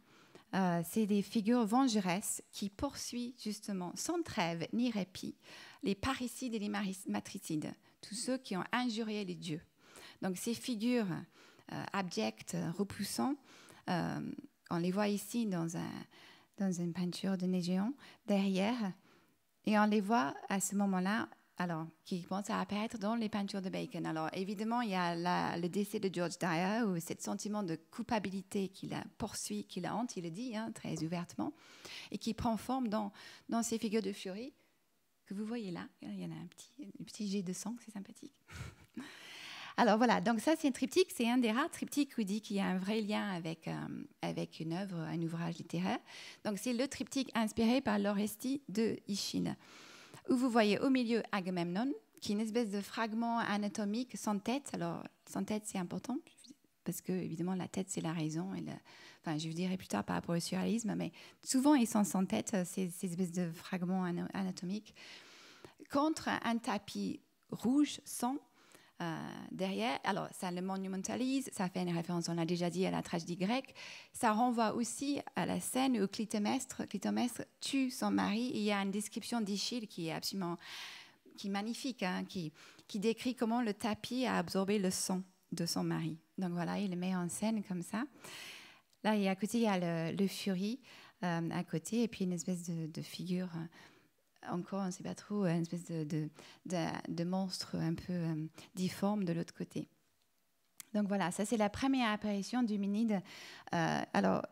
Euh, c'est des figures vengeresses qui poursuivent justement sans trêve ni répit les parricides et les matricides, tous ceux qui ont injurié les dieux. Donc ces figures euh, abjectes, repoussantes, euh, on les voit ici dans, un, dans une peinture de Négéon, derrière, et on les voit à ce moment-là, alors, qui commencent à apparaître dans les peintures de Bacon. Alors, évidemment, il y a le décès de George Dyer, où ce sentiment de culpabilité qu'il a poursuit, qui la hante, il le dit hein, très ouvertement, et qui prend forme dans, dans ces figures de furie que vous voyez là. Il y en a un petit, un petit jet de sang, c'est sympathique. Alors voilà, donc ça c'est un triptyque, c'est un des rares triptyques où dit qu'il y a un vrai lien avec, euh, avec une œuvre, un ouvrage littéraire. Donc c'est le triptyque inspiré par l'Orestie de Ischine, où vous voyez au milieu Agamemnon, qui est une espèce de fragment anatomique sans tête. Alors sans tête c'est important, parce que évidemment la tête c'est la raison. Et enfin, je vous dirai plus tard par rapport au surréalisme, mais souvent ils sont sans tête, euh, ces, ces espèces de fragments anatomiques, contre un tapis rouge sans euh, derrière. Alors, ça le monumentalise, ça fait une référence, on l'a déjà dit, à la tragédie grecque. Ça renvoie aussi à la scène où Clytemnestre, Clytemnestre tue son mari. il y a une description d'Ichille qui est absolument qui magnifique, hein, qui, décrit comment le tapis a absorbé le sang de son mari. Donc voilà, il le met en scène comme ça. Là, à côté, il y a le, furie euh, à côté, et puis une espèce de, figure. Euh, encore, on ne sait pas trop, euh, une espèce de, monstre un peu euh, difforme de l'autre côté. Donc voilà, ça c'est la première apparition du minide. Euh, alors,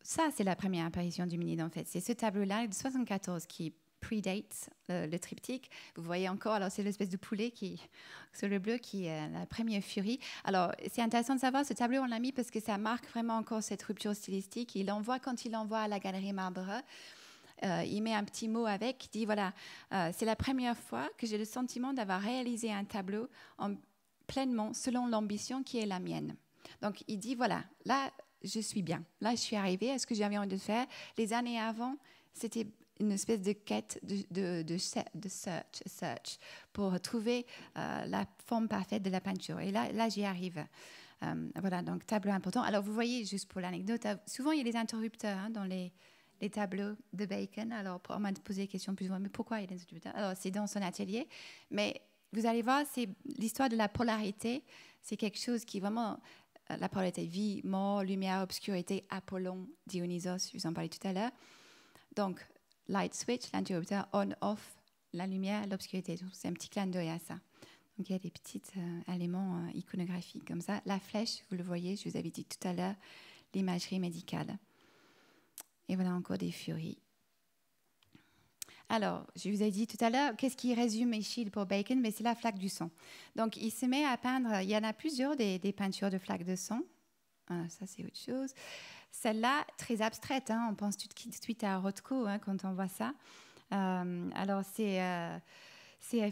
ça c'est la première apparition du minide en fait. C'est ce tableau-là de 74 qui prédate le triptyque. Vous voyez encore, alors c'est l'espèce de poulet qui, sur le bleu qui est la première furie. Alors c'est intéressant de savoir, ce tableau on l'a mis parce que ça marque vraiment encore cette rupture stylistique. Il l'envoie quand il l'envoie à la galerie Marbre. Euh, il met un petit mot avec, il dit voilà, euh, c'est la première fois que j'ai le sentiment d'avoir réalisé un tableau en, pleinement selon l'ambition qui est la mienne. Donc il dit voilà, là je suis bien, là je suis arrivé à ce que j'avais envie de faire. Les années avant, c'était une espèce de quête de, de, search, search pour trouver euh, la forme parfaite de la peinture. Et là, là j'y arrive. voilà, donc tableau important. Alors vous voyez, juste pour l'anecdote, souvent il y a des interrupteurs hein, dans les les tableaux de Bacon. Alors, on m'a posé la question plus ou moins, mais pourquoi il est dans Alors, c'est dans son atelier. Mais vous allez voir, c'est l'histoire de la polarité. C'est quelque chose qui vraiment euh, la polarité vie, mort, lumière, obscurité, Apollon, Dionysos, je vous en parlais tout à l'heure. Donc, light switch, l'interrupteur, on, off, la lumière, l'obscurité. C'est un petit clin d'œil à ça. Donc, il y a des petits euh, éléments euh, iconographiques comme ça. La flèche, vous le voyez, je vous avais dit tout à l'heure, l'imagerie médicale. Et voilà encore des furies. Alors, je vous ai dit tout à l'heure, qu'est-ce qui résume Michel pour Bacon Mais c'est la flaque du sang. Donc, il se met à peindre, il y en a plusieurs des, peintures de flaques de sang. Ah, ça, c'est autre chose. Celle-là, très abstraite, hein. on pense tout de suite à Rothko hein, quand on voit ça. Euh, alors, c'est... Euh, euh,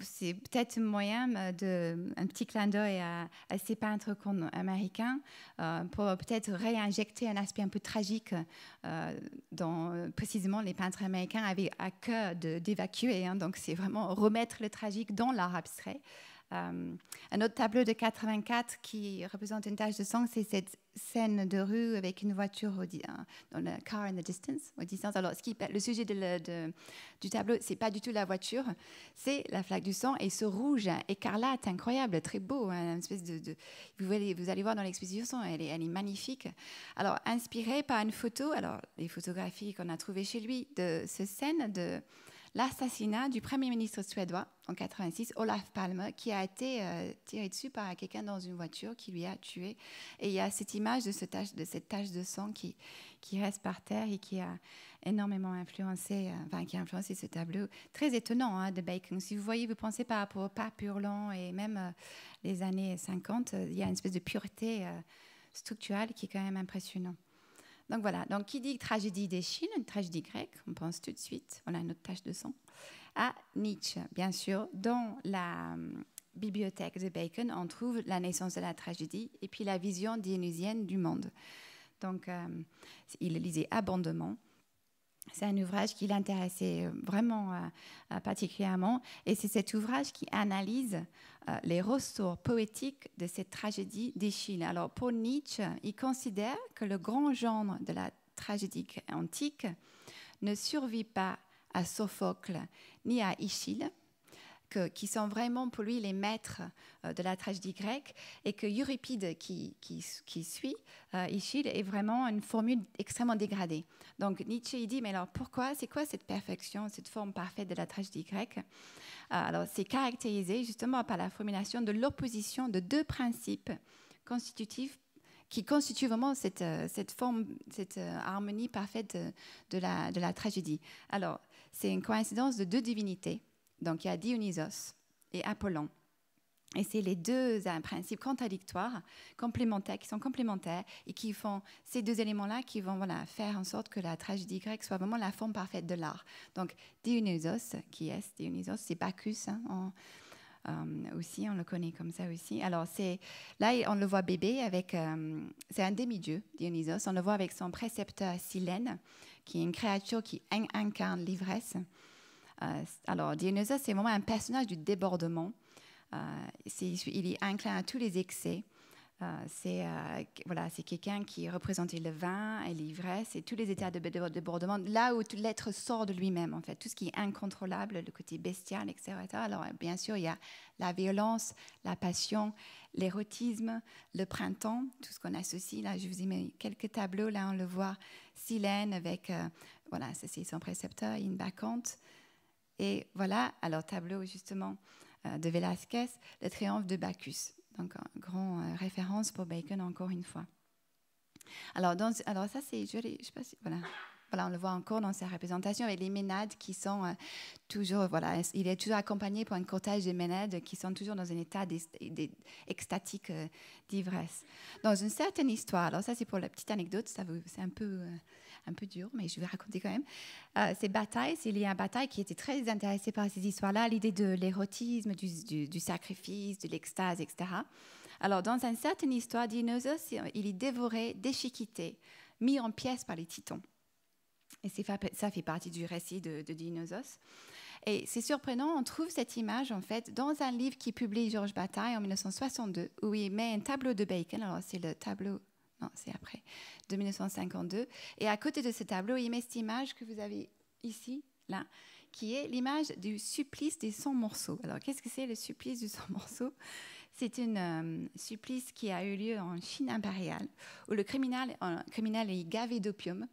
c'est, peut-être moyen euh, de un petit clin d'œil à, à ces peintres américains euh, pour peut-être réinjecter un aspect un peu tragique dont précisément les peintres américains avaient à cœur d'évacuer. Hein. donc c'est vraiment remettre le tragique dans l'art abstrait. Euh, un autre tableau de 84 qui représente une tache de sang, c'est cette scène de rue avec une voiture dans le car in the distance, au distance. Alors, ce qui, le sujet de du tableau, c'est pas du tout la voiture, c'est la flaque du sang et ce rouge écarlate incroyable, très beau, hein, une espèce de, vous, allez, vous allez voir dans l'exposition, elle est, elle est magnifique. Alors, inspirée par une photo, alors les photographies qu'on a trouvées chez lui de cette scène de l'assassinat du Premier ministre suédois en 86, Olaf Palme, qui a été euh, tiré dessus par quelqu'un dans une voiture qui lui a tué. Et il y a cette image de, cette tache de sang qui, reste par terre et qui a énormément influencé, euh, enfin, qui a influencé ce tableau. Très étonnant hein, de Bacon. Si vous voyez, vous pensez par rapport au pape Hurlant et même euh, les années 50, il y a une espèce de pureté structurelle qui est quand même impressionnante. Donc voilà, donc qui dit tragédie des Chines, une tragédie grecque, on pense tout de suite, on a notre tâche de sang, à Nietzsche, bien sûr, dans la hum, bibliothèque de Bacon, on trouve la naissance de la tragédie et puis la vision dionysienne du monde. Donc, hum, il lisait abondamment. C'est un ouvrage qui l'intéressait euh, vraiment euh, euh, particulièrement. Et c'est cet ouvrage qui analyse les ressorts poétiques de cette tragédie des Alors pour Nietzsche, il considère que le grand genre de la tragédie antique ne survit pas à Sophocle ni à Ischille, qui sont vraiment pour lui les maîtres euh, de la tragédie grecque, et que Euripide qui, suit euh, est vraiment une formule extrêmement dégradée. Donc Nietzsche il dit, mais alors pourquoi, c'est quoi cette perfection, cette forme parfaite de la tragédie grecque euh, Alors c'est caractérisé justement par la formulation de l'opposition de deux principes constitutifs qui constituent vraiment cette, euh, forme, cette harmonie parfaite de la tragédie. Alors, c'est une coïncidence de deux divinités donc il y a Dionysos et Apollon. Et c'est les deux principes contradictoires, complémentaires, qui sont complémentaires et qui font ces deux éléments-là qui vont faire en sorte que la tragédie grecque soit vraiment la forme parfaite de l'art. Donc Dionysos, qui est Dionysos, c'est Bacchus hein, euh, aussi, on le connaît comme ça aussi. Alors c'est là, on le voit bébé avec, euh, c'est un demi-dieu Dionysos. On le voit avec son précepteur Silène, qui est une créature qui incarne l'ivresse. Euh, alors, Dionysos, c'est vraiment un personnage du débordement. Euh, il est inclin à tous les excès. Euh, c'est voilà, quelqu'un qui représentait le vin et l'ivresse et tous les états de débordement, là où l'être sort de lui-même en fait, tout ce qui est incontrôlable, le côté bestial, etc. Alors bien sûr, il y a la violence, la passion, l'érotisme, le printemps, tout ce qu'on associe. Là, je vous ai mis quelques tableaux, là on le voit, Silène avec, voilà, c'est son précepteur, une bacchante. Et voilà, alors tableau justement euh, de Velázquez, le triomphe de Bacchus. Donc, grand euh, référence pour Bacon encore une fois. Alors, alors ça, c'est, je, je sais pas si, voilà. Voilà, on le voit encore dans sa représentation avec les ménades qui sont euh, toujours, voilà, il est toujours accompagné par un cortège de ménades qui sont toujours dans un état extatique d'ivresse. Dans une certaine histoire, alors ça c'est pour la petite anecdote, ça c'est un peu un peu dur, mais je vais raconter quand même. Euh, ces batailles, c'est a un bataille qui était très intéressé par ces histoires-là, l'idée de l'érotisme, du, sacrifice, de l'extase, etc. Alors, dans une certaine histoire, Dinosos, il est dévoré, déchiqueté, mis en pièces par les titans. Et ça fait partie du récit de, de Et c'est surprenant, on trouve cette image en fait dans un livre qui publie Georges Bataille en 1962, où il met un tableau de Bacon. Alors c'est le tableau non, c'est après, de 1952. Et à côté de ce tableau, il met cette image que vous avez ici, là, qui est l'image du supplice des 100 morceaux. Alors, qu'est-ce que c'est le supplice du 100 morceaux C'est un euh, supplice qui a eu lieu en Chine impériale, où le criminel, criminel est gavé d'opium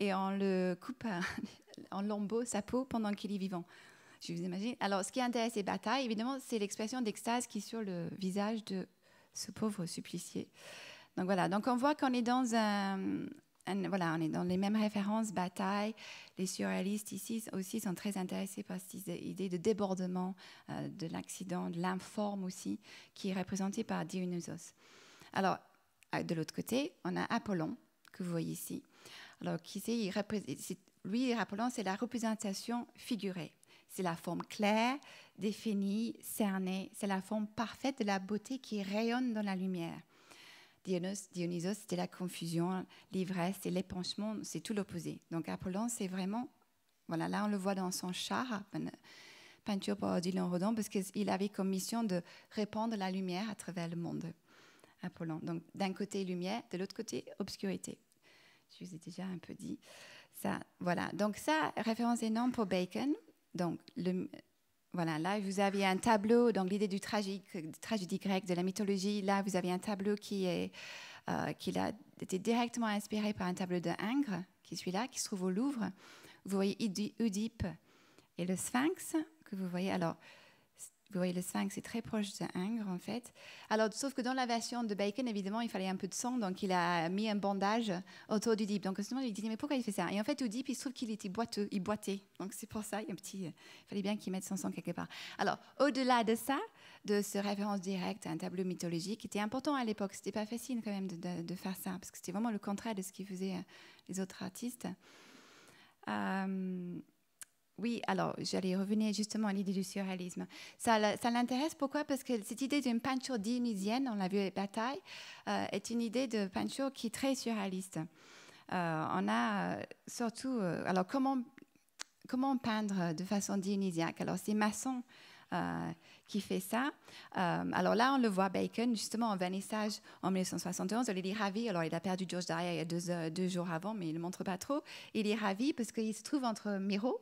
et on le coupe en lambeaux, sa peau, pendant qu'il est vivant. Je vous imagine. Alors, ce qui intéresse les batailles, évidemment, c'est l'expression d'extase qui est sur le visage de ce pauvre supplicié. Donc voilà, donc on voit qu'on est dans on est dans les mêmes références, bataille. Les surréalistes ici aussi sont très intéressés par cette idée de débordement, euh, de l'accident, de l'informe aussi, qui est représentée par Dionysos. Alors, euh, de l'autre côté, on a Apollon, que vous voyez ici. Alors, qui Lui, Apollon, c'est la représentation figurée. C'est la forme claire, définie, cernée. C'est la forme parfaite de la beauté qui rayonne dans la lumière. Dionysos, c'était la confusion, l'ivresse et l'épanchement, c'est tout l'opposé. Donc Apollon, c'est vraiment, voilà, là on le voit dans son char, peinture par Dylan Rodin, parce qu'il avait comme mission de répandre la lumière à travers le monde. Apollon. Donc d'un côté lumière, de l'autre côté obscurité. Je vous ai déjà un peu dit ça. Voilà. Donc ça, référence énorme pour Bacon. Donc le, voilà, là, vous avez un tableau, donc l'idée du tragique, tragédie grecque, de la mythologie. Là, vous avez un tableau qui, est, euh, qui a été directement inspiré par un tableau de Ingres, qui est celui-là, qui se trouve au Louvre. Vous voyez Oedipe et le Sphinx, que vous voyez. Alors, vous voyez le 5 c'est très proche de Ingres, en fait. Alors, sauf que dans la version de Bacon, évidemment, il fallait un peu de sang, donc il a mis un bandage autour du dip. Donc, justement, moment dit, mais pourquoi il fait ça Et en fait, au dip, il se trouve qu'il était boiteux, il boitait. Donc, c'est pour ça, il, a un petit, il fallait bien qu'il mette son sang quelque part. Alors, au-delà de ça, de ce référence directe à un tableau mythologique, qui était important à l'époque, c'était pas facile quand même de, faire ça, parce que c'était vraiment le contraire de ce qu'ils faisaient euh, les autres artistes. Euh, oui, alors j'allais revenir justement à l'idée du surréalisme. Ça, l'intéresse, pourquoi Parce que cette idée d'une peinture dionysienne, on l'a vu et Bataille, euh, est une idée de peinture qui est très surréaliste. Euh, on a euh, surtout, alors comment, comment peindre de façon dionysiaque Alors c'est Masson qui fait ça. alors là, on le voit, Bacon, justement, en vernissage en 1971, il est ravi. Alors, il a perdu George Dyer il y a deux, deux jours avant, mais il ne montre pas trop. Il est ravi parce qu'il se trouve entre Miro,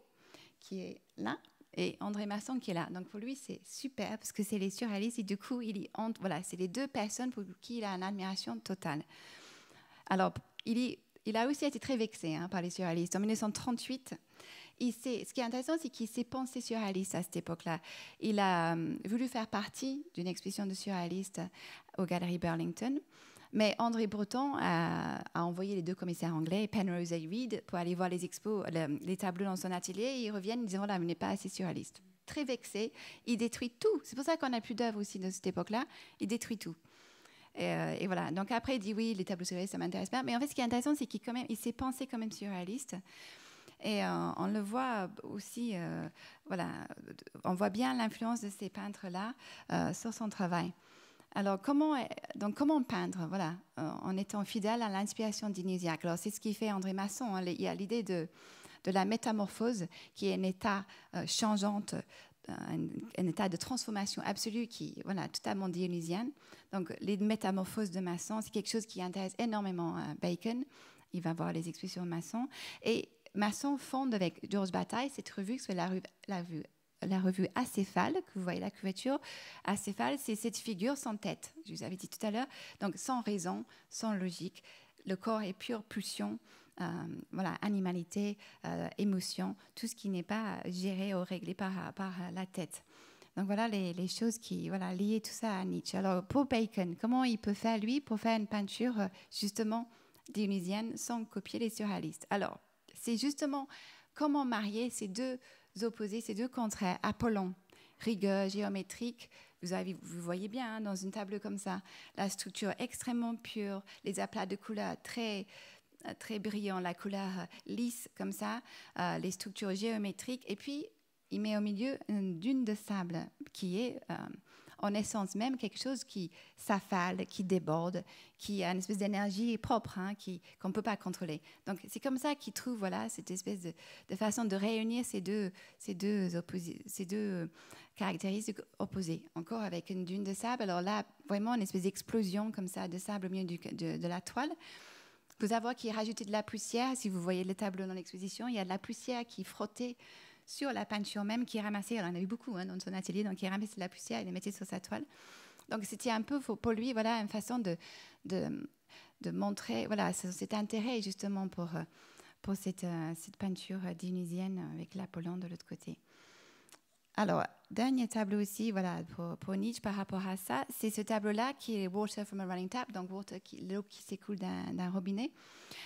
qui est là et André Masson qui est là. Donc pour lui, c'est super parce que c'est les surréalistes et du coup, il y entre, voilà, c'est les deux personnes pour qui il a une admiration totale. Alors, il, il a aussi été très vexé hein, par les surréalistes. En 1938, ce qui est intéressant, c'est qu'il s'est pensé surréaliste à cette époque-là. Il a hum, voulu faire partie d'une exposition de surréalistes aux Galeries Burlington. Mais André Breton a, envoyé les deux commissaires anglais, Penrose et Reed, pour aller voir les expos, les tableaux dans son atelier. Et ils reviennent, ils disent, là, on n'est pas assez surréaliste. Très vexé, il détruit tout. C'est pour ça qu'on n'a plus d'œuvres aussi de cette époque-là. Il détruit tout. Euh, et, voilà. Donc après, il dit oui, les tableaux surréalistes, ça m'intéresse pas. Mais en fait, ce qui est intéressant, c'est qu'il il s'est pensé quand même surréaliste. Et euh, on le voit aussi, euh, voilà, on voit bien l'influence de ces peintres-là sur son travail. Alors, comment, peindre Voilà, euh, en étant fidèle à l'inspiration dionysiaque Alors, c'est ce qui fait André Masson. Hein, il y a l'idée de, la métamorphose, qui est un état euh, changeant, euh, un, état de transformation absolue qui, voilà, totalement dionysienne. Donc, les métamorphoses de Masson, c'est quelque chose qui intéresse énormément Bacon. Il va voir les expositions de Masson. Et Masson fonde avec Georges Bataille cette revue qui la, la revue la revue acéphale, que vous voyez la couverture. Acéphale, c'est cette figure sans tête, je vous avais dit tout à l'heure. Donc sans raison, sans logique. Le corps est pure pulsion, euh, voilà, animalité, euh, émotion, tout ce qui n'est pas géré ou réglé par, la tête. Donc voilà les, choses qui voilà, liées tout ça à Nietzsche. Alors pour Bacon, comment il peut faire lui pour faire une peinture justement dionysienne sans copier les surréalistes Alors c'est justement comment marier ces deux Opposer ces deux contraires, Apollon, rigueur géométrique, vous, avez, vous voyez bien hein, dans une table comme ça, la structure extrêmement pure, les aplats de couleurs très très brillants, la couleur lisse comme ça, euh, les structures géométriques, et puis il met au milieu une dune de sable qui est euh, en essence même quelque chose qui s'affale, qui déborde, qui a une espèce d'énergie propre hein, qu'on ne peut pas contrôler. Donc c'est comme ça qu'il trouve voilà, cette espèce de, façon de réunir ces deux, ces deux, ces deux euh, caractéristiques opposées. Encore avec une dune de sable, alors là, vraiment une espèce d'explosion comme ça de sable au milieu de, la toile Vous avez qui rajouté de la poussière. Si vous voyez le tableau dans l'exposition, il y a de la poussière qui frottait sur la peinture même qui ramassait. il en a eu beaucoup hein, dans son atelier, donc il ramassait la poussière et les mettait sur sa toile. Donc c'était un peu pour lui voilà une façon de, de, montrer voilà cet intérêt justement pour, euh, pour cette, euh, cette peinture euh, dionysienne avec l'Apollon de l'autre côté. Alors, dernier tableau aussi, voilà, pour, Nietzsche par rapport à ça, c'est ce tableau-là qui est Water from a Running Tap, donc l'eau qui s'écoule d'un robinet.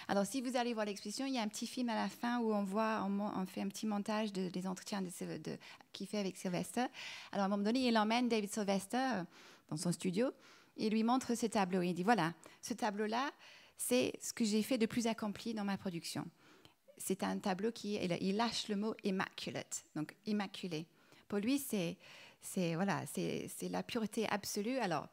Alors, si vous allez voir l'exposition, il y a un petit film à la fin où on voit, on, fait un petit montage des entretiens qu'il fait avec Sylvester. Alors, à un moment donné, il emmène David Sylvester euh, dans son studio et lui montre ce tableau. Et il dit, voilà, ce tableau-là, c'est ce que j'ai fait de plus accompli dans ma production. C'est un tableau qui, il lâche le mot immaculate, donc immaculé. Pour lui, c'est voilà, c'est la pureté absolue. Alors,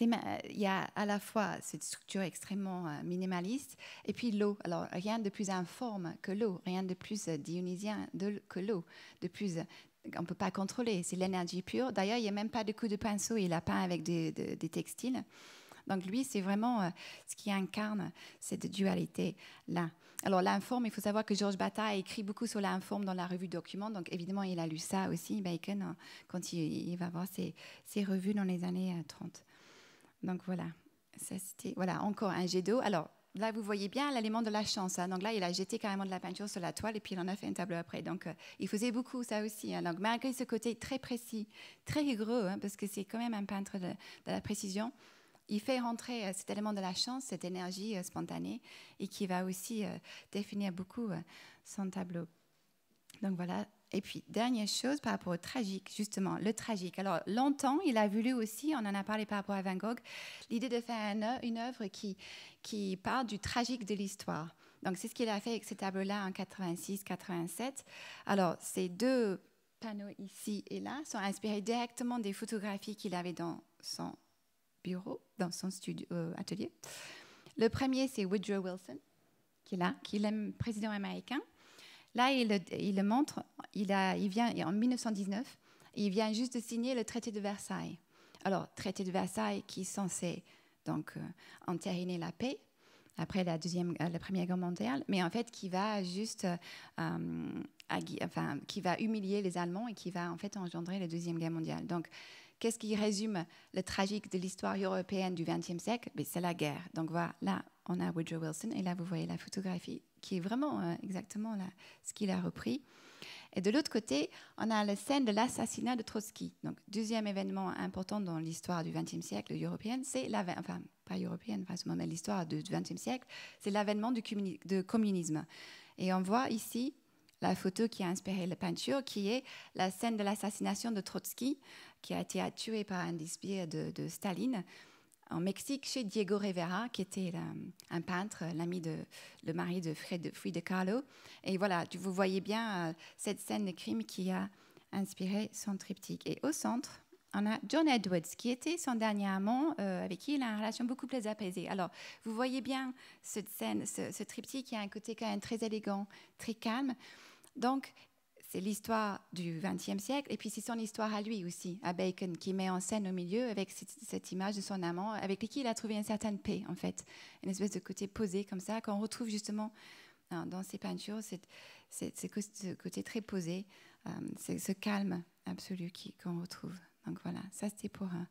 il y a à la fois cette structure extrêmement euh, minimaliste et puis l'eau. Alors rien de plus informe que l'eau, rien de plus euh, dionysien que l'eau, de plus euh, on ne peut pas contrôler, c'est l'énergie pure. D'ailleurs, il n'y a même pas de coup de pinceau, il a peint avec des textiles. Donc lui, c'est vraiment euh, ce qui incarne cette dualité-là. Alors l'informe, il faut savoir que Georges Bata a écrit beaucoup sur l'informe dans la revue Document, donc évidemment il a lu ça aussi, Bacon, hein, quand il, va voir ses, revues dans les années 30. Euh, donc voilà, ça c'était voilà encore un jet d'eau. Alors là, vous voyez bien l'élément de la chance. Hein. Donc là, il a jeté carrément de la peinture sur la toile et puis il en a fait un tableau après. Donc euh, il faisait beaucoup ça aussi. Hein. Donc malgré ce côté très précis, très rigoureux, hein, parce que c'est quand même un peintre de la précision, il fait rentrer euh, cet élément de la chance, cette énergie euh, spontanée, et qui va aussi euh, définir beaucoup son tableau. Donc voilà. Et puis, dernière chose par rapport au tragique, justement, le tragique. Alors, longtemps, il a voulu aussi, on en a parlé par rapport à Van Gogh, l'idée de faire une œuvre qui, qui parle du tragique de l'histoire. Donc, c'est ce qu'il a fait avec ce tableau-là en 86-87. Alors, ces deux panneaux ici et là sont inspirés directement des photographies qu'il avait dans son bureau, dans son studio, euh, atelier. Le premier, c'est Woodrow Wilson, qui est là, qui est le président américain. Là, il, il le montre, il, a, il vient en 1919, il vient juste de signer le traité de Versailles. Alors, traité de Versailles qui est censé donc, euh, entériner la paix après la, deuxième, euh, la Première Guerre mondiale, mais en fait qui va juste, hum, enfin, qui va humilier les Allemands et qui va en fait engendrer la Deuxième Guerre mondiale. Donc, Qu'est-ce qui résume le tragique de l'histoire européenne du XXe siècle ben, C'est la guerre. Donc voilà, là, on a Woodrow Wilson, et là, vous voyez la photographie qui est vraiment euh, exactement ce qu'il a repris. Et de l'autre côté, on a la scène de l'assassinat de Trotsky. Donc, deuxième événement important dans l'histoire du XXe siècle européenne, c'est la, enfin, pas européenne, mais l'histoire du XXe siècle, c'est l'avènement du, communisme. Et on voit ici la photo qui a inspiré la peinture, qui est la scène de l'assassination de Trotsky, qui a été tué par un des de, Staline en Mexique chez Diego Rivera, qui était un peintre, l'ami de le mari de Fred, Frida Kahlo. Et voilà, vous voyez bien euh, cette scène de crime qui a inspiré son triptyque. Et au centre, on a John Edwards, qui était son dernier amant, euh, avec qui il a une relation beaucoup plus apaisée. Alors, vous voyez bien cette scène, ce, ce triptyque qui a un côté quand même très élégant, très calme. Donc, c'est l'histoire du XXe siècle, et puis c'est son histoire à lui aussi, à Bacon, qui met en scène au milieu avec cette image de son amant, avec qui il a trouvé une certaine paix, en fait, une espèce de côté posé comme ça, qu'on retrouve justement hein, dans ses peintures, ce côté très posé, euh, c'est ce calme absolu qu'on retrouve. Donc voilà, ça c'était pour euh,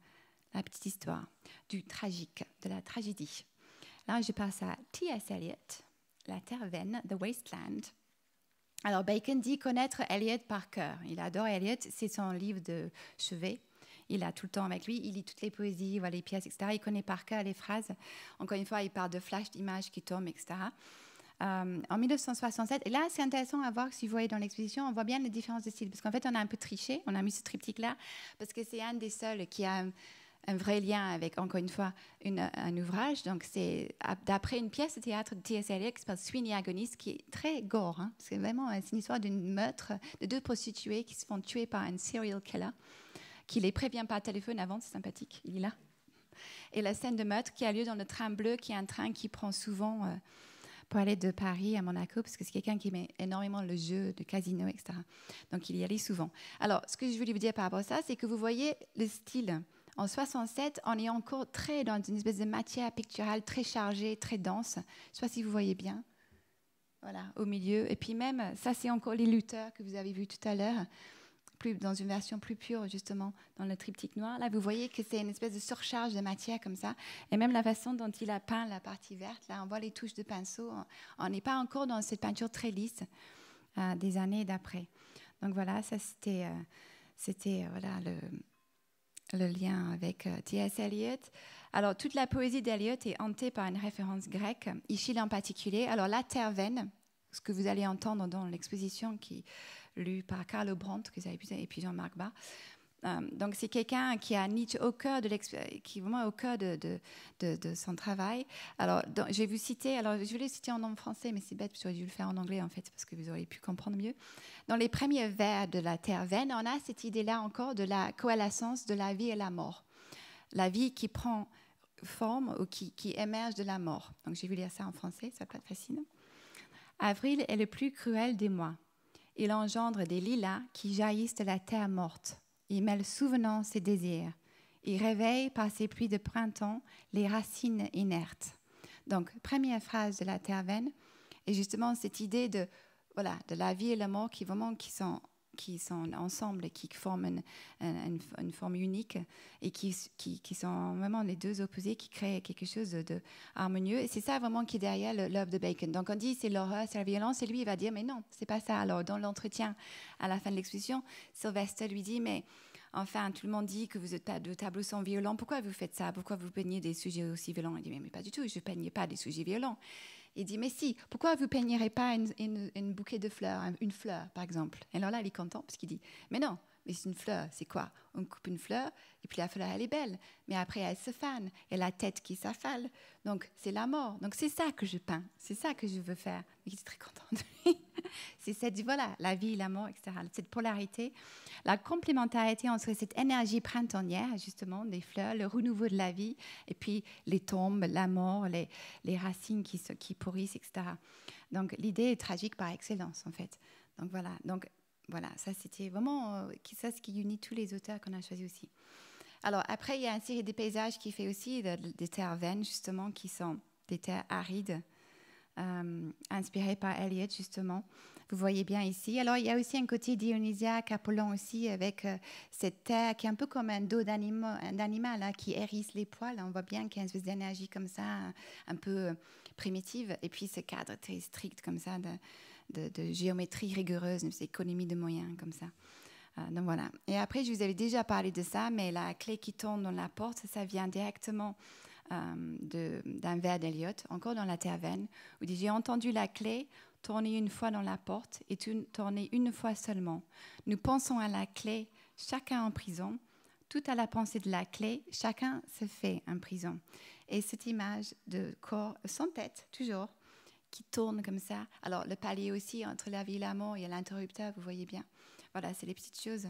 la petite histoire du tragique, de la tragédie. Là, je passe à T.S. Eliot, La Terre vaine, The Wasteland. Alors Bacon dit connaître Eliot par cœur. Il adore Eliot, c'est son livre de chevet. Il a tout le temps avec lui, il lit toutes les poésies, il voit les pièces, etc. Il connaît par cœur les phrases. Encore une fois, il parle de flash d'images qui tombent, etc. Euh, en 1967. Et là, c'est intéressant à voir, si vous voyez dans l'exposition, on voit bien les différences de style. Parce qu'en fait, on a un peu triché, on a mis ce triptyque-là, parce que c'est un des seuls qui a un vrai lien avec, encore une fois, un ouvrage. Donc, c'est d'après une pièce de théâtre de T.S. Eliot par Sweeney Agonist, qui est très gore. Hein. C'est vraiment euh, une histoire d'une meurtre de deux prostituées qui se font tuer par un serial killer, qui les prévient par téléphone avant, c'est sympathique, il est là. Et la scène de meurtre qui a lieu dans le train bleu, qui est un train qui prend souvent euh, pour aller de Paris à Monaco, parce que c'est quelqu'un qui met énormément le jeu de casino, etc. Donc, il y allait souvent. Alors, ce que je voulais vous dire par rapport à ça, c'est que vous voyez le style en 67, on est encore très dans une espèce de matière picturale très chargée, très dense. Je ne sais pas si vous voyez bien. Voilà, au milieu. Et puis même, ça c'est encore les lutteurs que vous avez vus tout à l'heure, plus dans une version plus pure justement, dans le triptyque noir. Là, vous voyez que c'est une espèce de surcharge de matière comme ça. Et même la façon dont il a peint la partie verte, là, on voit les touches de pinceau. On n'est pas encore dans cette peinture très lisse euh, des années d'après. Donc voilà, ça c'était, euh, c'était euh, voilà le le lien avec euh, T.S. Eliot. Alors, toute la poésie d'Eliot est hantée par une référence grecque, Ischyle en particulier. Alors, la terre vaine, ce que vous allez entendre dans l'exposition qui lue par Carlo Brandt, que vous avez pu, et puis Jean-Marc bas. Euh, donc c'est quelqu'un qui a Nietzsche au cœur de qui vraiment au cœur de, son travail. Alors donc, je vais vous citer. Alors je voulais citer en nom français, mais c'est bête, j'aurais dû le faire en anglais en fait parce que vous auriez pu comprendre mieux. Dans les premiers vers de la Terre vaine, on a cette idée-là encore de la coalescence de la vie et la mort, la vie qui prend forme ou qui, qui émerge de la mort. Donc j'ai vu lire ça en français, ça peut être fascinant. Avril est le plus cruel des mois. Il engendre des lilas qui jaillissent de la terre morte. Il mêle souvenance ses désirs. Il réveille par ses pluies de printemps les racines inertes. Donc, première phrase de la terre veine et justement cette idée de, voilà, de la vie et la mort qui, vraiment, qui sont qui sont ensemble, et qui forment une, forme unique et qui, qui, sont vraiment les deux opposés, qui créent quelque chose de, harmonieux. Et c'est ça vraiment qui est derrière l'œuvre de Bacon. Donc on dit c'est l'horreur, c'est la violence, et lui il va dire mais non, c'est pas ça. Alors dans l'entretien à la fin de l'exposition, Sylvester lui dit mais enfin, tout le monde dit que vous êtes pas de tableaux sont violents. Pourquoi vous faites ça Pourquoi vous peignez des sujets aussi violents Il dit mais, mais pas du tout, je peigne pas des sujets violents. Il dit, mais si, pourquoi vous peignerez pas une, bouquet de fleurs, hein, une fleur par exemple Et alors là, il est content parce qu'il dit, mais non, c'est une fleur, c'est quoi On coupe une fleur et puis la fleur, elle est belle, mais après, elle se fane, et la tête qui s'affale. Donc, c'est la mort. Donc, c'est ça que je peins, c'est ça que je veux faire. Mais il est très content de lui. c'est cette, voilà, la vie, la mort, etc. Cette polarité, la complémentarité entre cette énergie printanière, justement, des fleurs, le renouveau de la vie, et puis les tombes, la mort, les, les racines qui, qui pourrissent, etc. Donc, l'idée est tragique par excellence, en fait. Donc, voilà. Donc, voilà, ça c'était vraiment euh, ça ce qui unit tous les auteurs qu'on a choisi aussi. Alors après, il y a une série des paysages qui fait aussi des terres vaines, justement, qui sont des terres arides, euh, inspirées par Eliot, justement. Vous voyez bien ici. Alors, il y a aussi un côté dionysiaque, Apollon aussi, avec euh, cette terre qui est un peu comme un dos d'animal hein, qui hérisse les poils. On voit bien qu'il y a une espèce d'énergie comme ça, un peu primitive. Et puis, ce cadre très strict comme ça de, de, géométrie rigoureuse, une économie de moyens comme ça. Euh, donc voilà. Et après, je vous avais déjà parlé de ça, mais la clé qui tourne dans la porte, ça vient directement euh, d'un vers d'Eliot, encore dans la taverne, où il dit J'ai entendu la clé tourner une fois dans la porte et tourner une fois seulement. Nous pensons à la clé, chacun en prison. Tout à la pensée de la clé, chacun se fait en prison. Et cette image de corps sans tête, toujours, qui tourne comme ça. Alors le palier aussi entre la vie et l'amour, il y a l'interrupteur, vous voyez bien. Voilà, c'est les petites choses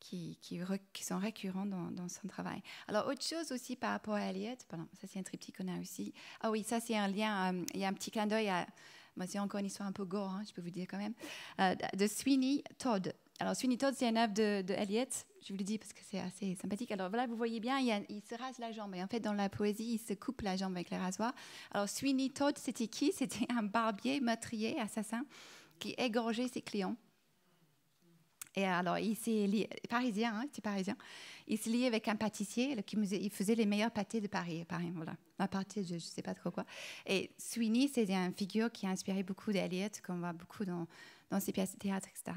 qui, qui, sont récurrentes dans, dans, son travail. Alors autre chose aussi par rapport à Elliot, pardon, ça c'est un triptyque qu'on a aussi. Ah oui, ça c'est un lien, euh, il y a un petit clin d'œil à, moi c'est encore une histoire un peu gore, hein, je peux vous dire quand même, euh, de Sweeney Todd alors, Sweeney Todd, c'est un œuvre de, Je vous le dis parce que c'est assez sympathique. Alors voilà, vous voyez bien, il, se rase la jambe. Et en fait, dans la poésie, il se coupe la jambe avec les rasoir. Alors, Sweeney Todd, c'était qui C'était un barbier, meurtrier, assassin, qui égorgeait ses clients. Et alors, il s'est lié, parisien, hein, c'est parisien. Il s'est lié avec un pâtissier qui il faisait les meilleurs pâtés de Paris, Paris voilà. À partir je ne sais pas trop quoi. Et Sweeney, c'est une figure qui a inspiré beaucoup d'Eliot, qu'on voit beaucoup dans, dans ses pièces de théâtre, etc.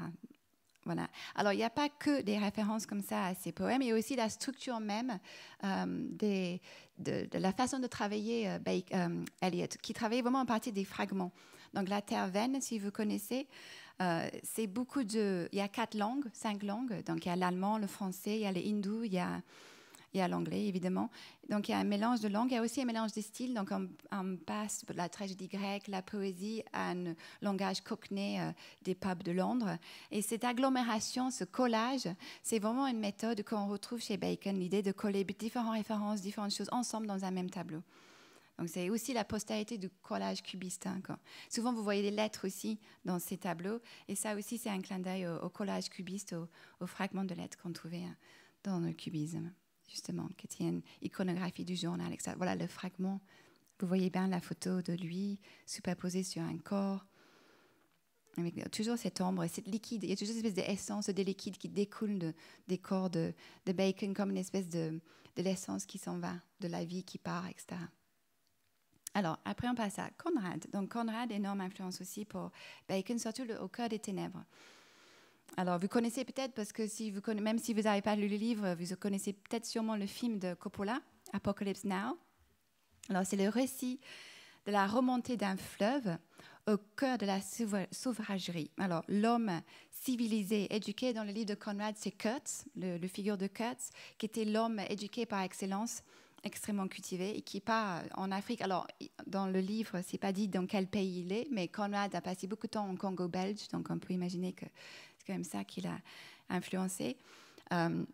Voilà. Alors, il n'y a pas que des références comme ça à ces poèmes, il y a aussi la structure même euh, de, la façon de travailler euh, euh qui travaille vraiment en partie des fragments. Donc, la terre veine, si vous connaissez, euh, c'est beaucoup de. Il y a quatre langues, cinq langues. Donc, il y a l'allemand, le français, il y a les hindou, il y a et à l'anglais, évidemment. Donc il y a un mélange de langues, il y a aussi un mélange de styles. Donc on, passe de la tragédie grecque, la poésie, à un langage cockney euh, des pubs de Londres. Et cette agglomération, ce collage, c'est vraiment une méthode qu'on retrouve chez Bacon, l'idée de coller différentes références, différentes choses ensemble dans un même tableau. Donc c'est aussi la postérité du collage cubiste. Hein, Souvent, vous voyez des lettres aussi dans ces tableaux. Et ça aussi, c'est un clin d'œil au, collage cubiste, aux fragments de lettres qu'on trouvait hein, dans le cubisme justement, qui une iconographie du journal, etc. Voilà le fragment. Vous voyez bien la photo de lui superposée sur un corps, toujours cette ombre cette liquide. Il y a toujours une espèce d'essence, des liquides qui découlent des corps de, Bacon, comme une espèce de, l'essence qui s'en va, de la vie qui part, etc. Alors, après, on passe à Conrad. Donc, Conrad, énorme influence aussi pour Bacon, surtout au cœur des ténèbres alors, vous connaissez peut-être, parce que si vous même si vous n'avez pas lu le livre, vous connaissez peut-être sûrement le film de Coppola, Apocalypse Now. Alors, c'est le récit de la remontée d'un fleuve au cœur de la sauvagerie. Alors, l'homme civilisé, éduqué dans le livre de Conrad, c'est Kurtz, le, figure de Kurtz, qui était l'homme éduqué par excellence, extrêmement cultivé, et qui part en Afrique. Alors, dans le livre, c'est pas dit dans quel pays il est, mais Conrad a passé beaucoup de temps en Congo belge, donc on peut imaginer que c'est quand même ça qui l'a influencé. Euh,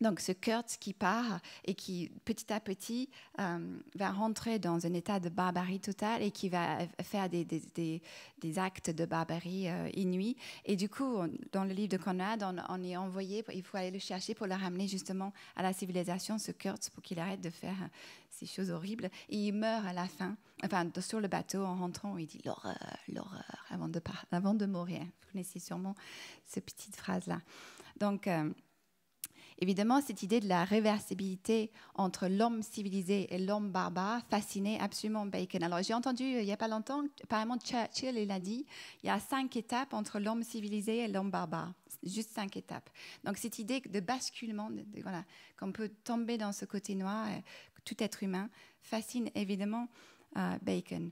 donc ce Kurtz qui part et qui petit à petit euh, va rentrer dans un état de barbarie totale et qui va faire des, des, des, actes de barbarie euh, inouïs. Et du coup, dans le livre de Conrad, on, est envoyé, il faut aller le chercher pour le ramener justement à la civilisation, ce Kurtz, pour qu'il arrête de faire euh, ces choses horribles. Et il meurt à la fin, enfin sur le bateau en rentrant, il dit l'horreur, l'horreur, avant de, avant de mourir. Vous connaissez sûrement cette petite phrase-là. Donc... Euh, Évidemment, cette idée de la réversibilité entre l'homme civilisé et l'homme barbare fascinait absolument Bacon. Alors j'ai entendu euh, il n'y a pas longtemps, apparemment Churchill il a dit, il y a cinq étapes entre l'homme civilisé et l'homme barbare, juste cinq étapes. Donc cette idée de basculement, qu'on peut tomber dans ce côté noir, euh, tout être humain, fascine évidemment euh, Bacon.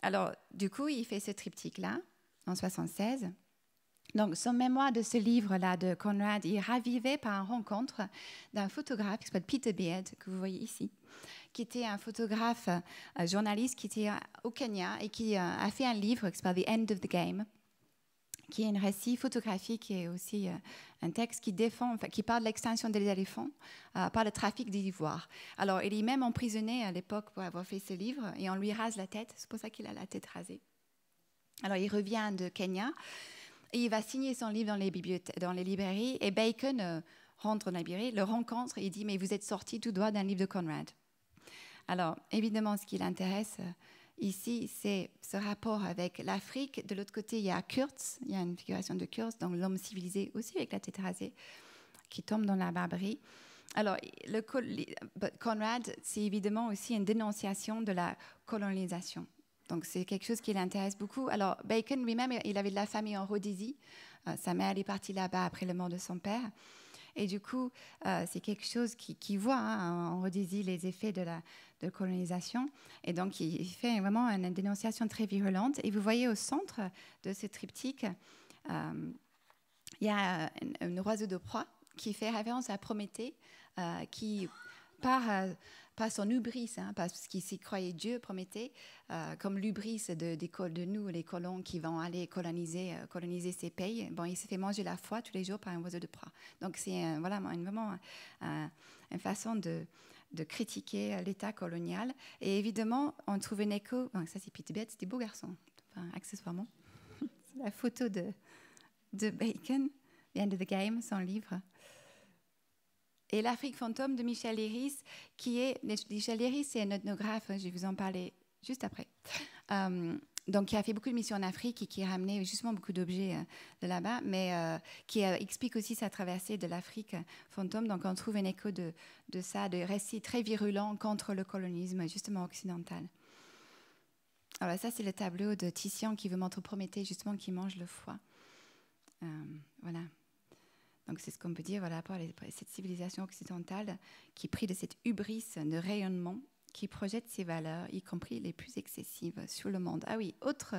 Alors du coup, il fait ce triptyque là en 1976, donc, son mémoire de ce livre-là de Conrad est ravivé par une rencontre d'un photographe qui s'appelle Peter Beard, que vous voyez ici, qui était un photographe, euh, journaliste qui était euh, au Kenya et qui euh, a fait un livre qui s'appelle The End of the Game, qui est un récit photographique et aussi un texte qui défend, qui parle de l'extinction des éléphants par le trafic des ivoires. Alors, il est même emprisonné à l'époque pour avoir fait ce livre et on lui rase la tête, c'est pour ça qu'il a la tête rasée. Alors, il revient de Kenya il va signer son livre dans les, dans les librairies. Et Bacon euh, rentre dans la librairie, le rencontre et il dit Mais vous êtes sorti tout droit d'un livre de Conrad. Alors, évidemment, ce qui l'intéresse euh, ici, c'est ce rapport avec l'Afrique. De l'autre côté, il y a Kurtz, il y a une figuration de Kurtz, donc l'homme civilisé aussi avec la tête rasée, qui tombe dans la barbarie. Alors, euh, Conrad, c'est évidemment aussi une dénonciation de la colonisation. Donc c'est quelque chose qui l'intéresse beaucoup. Alors Bacon lui-même, il avait de la famille en Rhodésie. Euh, sa mère, elle est partie là-bas après le mort de son père. Et du coup, euh, c'est quelque chose qui, voit hein, en Rhodésie les effets de la colonisation. Et donc, il fait vraiment une dénonciation très virulente. Et vous voyez au centre de ce triptyque, euh, il y a une oiseau de proie qui fait référence à Prométhée, qui part pas son hubris, hein, parce qu'il s'y croyait Dieu, promettait, euh, comme l'hubris de, de, de, nous, les colons qui vont aller coloniser, euh, coloniser ces pays. Bon, il se fait manger la foi tous les jours par un oiseau de proie. Donc c'est euh, voilà, un vraiment une façon de, critiquer l'État colonial. Et évidemment, on trouve une écho. ça, c'est Peter c'est des beaux garçons, accessoirement. la photo de, de Bacon, The End of the Game, son livre et L'Afrique fantôme de Michel Iris qui est. Michel Iris c'est un ethnographe, hein, je vais vous en parler juste après. Euh, donc, qui a fait beaucoup de missions en Afrique et qui a ramené justement beaucoup d'objets hein, de là-bas, mais euh, qui euh, explique aussi sa traversée de l'Afrique fantôme. Donc, on trouve un écho de, de ça, de récits très virulents contre le colonisme, justement occidental. Alors, ah bah ça, c'est le tableau de Titian qui veut montrer Prométhée, justement, qui mange le foie. voilà. Donc c'est ce qu'on peut dire voilà, par cette civilisation occidentale qui prit de cette hubris de rayonnement, qui projette ses valeurs, y compris les plus excessives, sur le monde. Ah oui, autre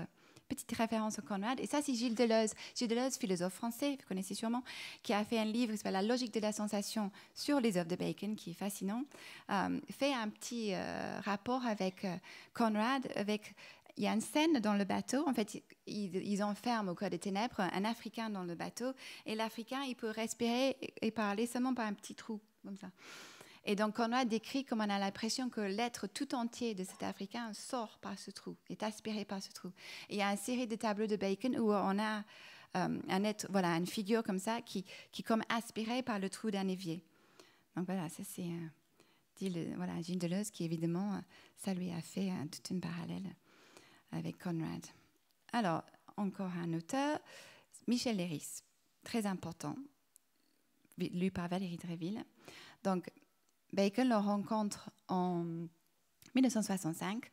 petite référence au Conrad, et ça c'est Gilles Deleuze. Gilles Deleuze, philosophe français, vous connaissez sûrement, qui a fait un livre qui s'appelle La logique de la sensation sur les œuvres de Bacon, qui est fascinant, euh, fait un petit euh, rapport avec euh, Conrad, avec il y a une scène dans le bateau. En fait, ils, enferment au cœur des ténèbres un Africain dans le bateau. Et l'Africain, il peut respirer et parler seulement par un petit trou, comme ça. Et donc, on a décrit comme on a l'impression que l'être tout entier de cet Africain sort par ce trou, est aspiré par ce trou. il y a une série de tableaux de Bacon où on a euh, un être, voilà, une figure comme ça qui, qui est comme aspirée par le trou d'un évier. Donc voilà, ça c'est dit euh, voilà, Gilles Deleuze qui évidemment, euh, ça lui a fait toute une parallèle avec Conrad. Alors, encore un auteur, Michel Léris, très important, lu par Valérie Dréville. Donc, Bacon le rencontre en 1965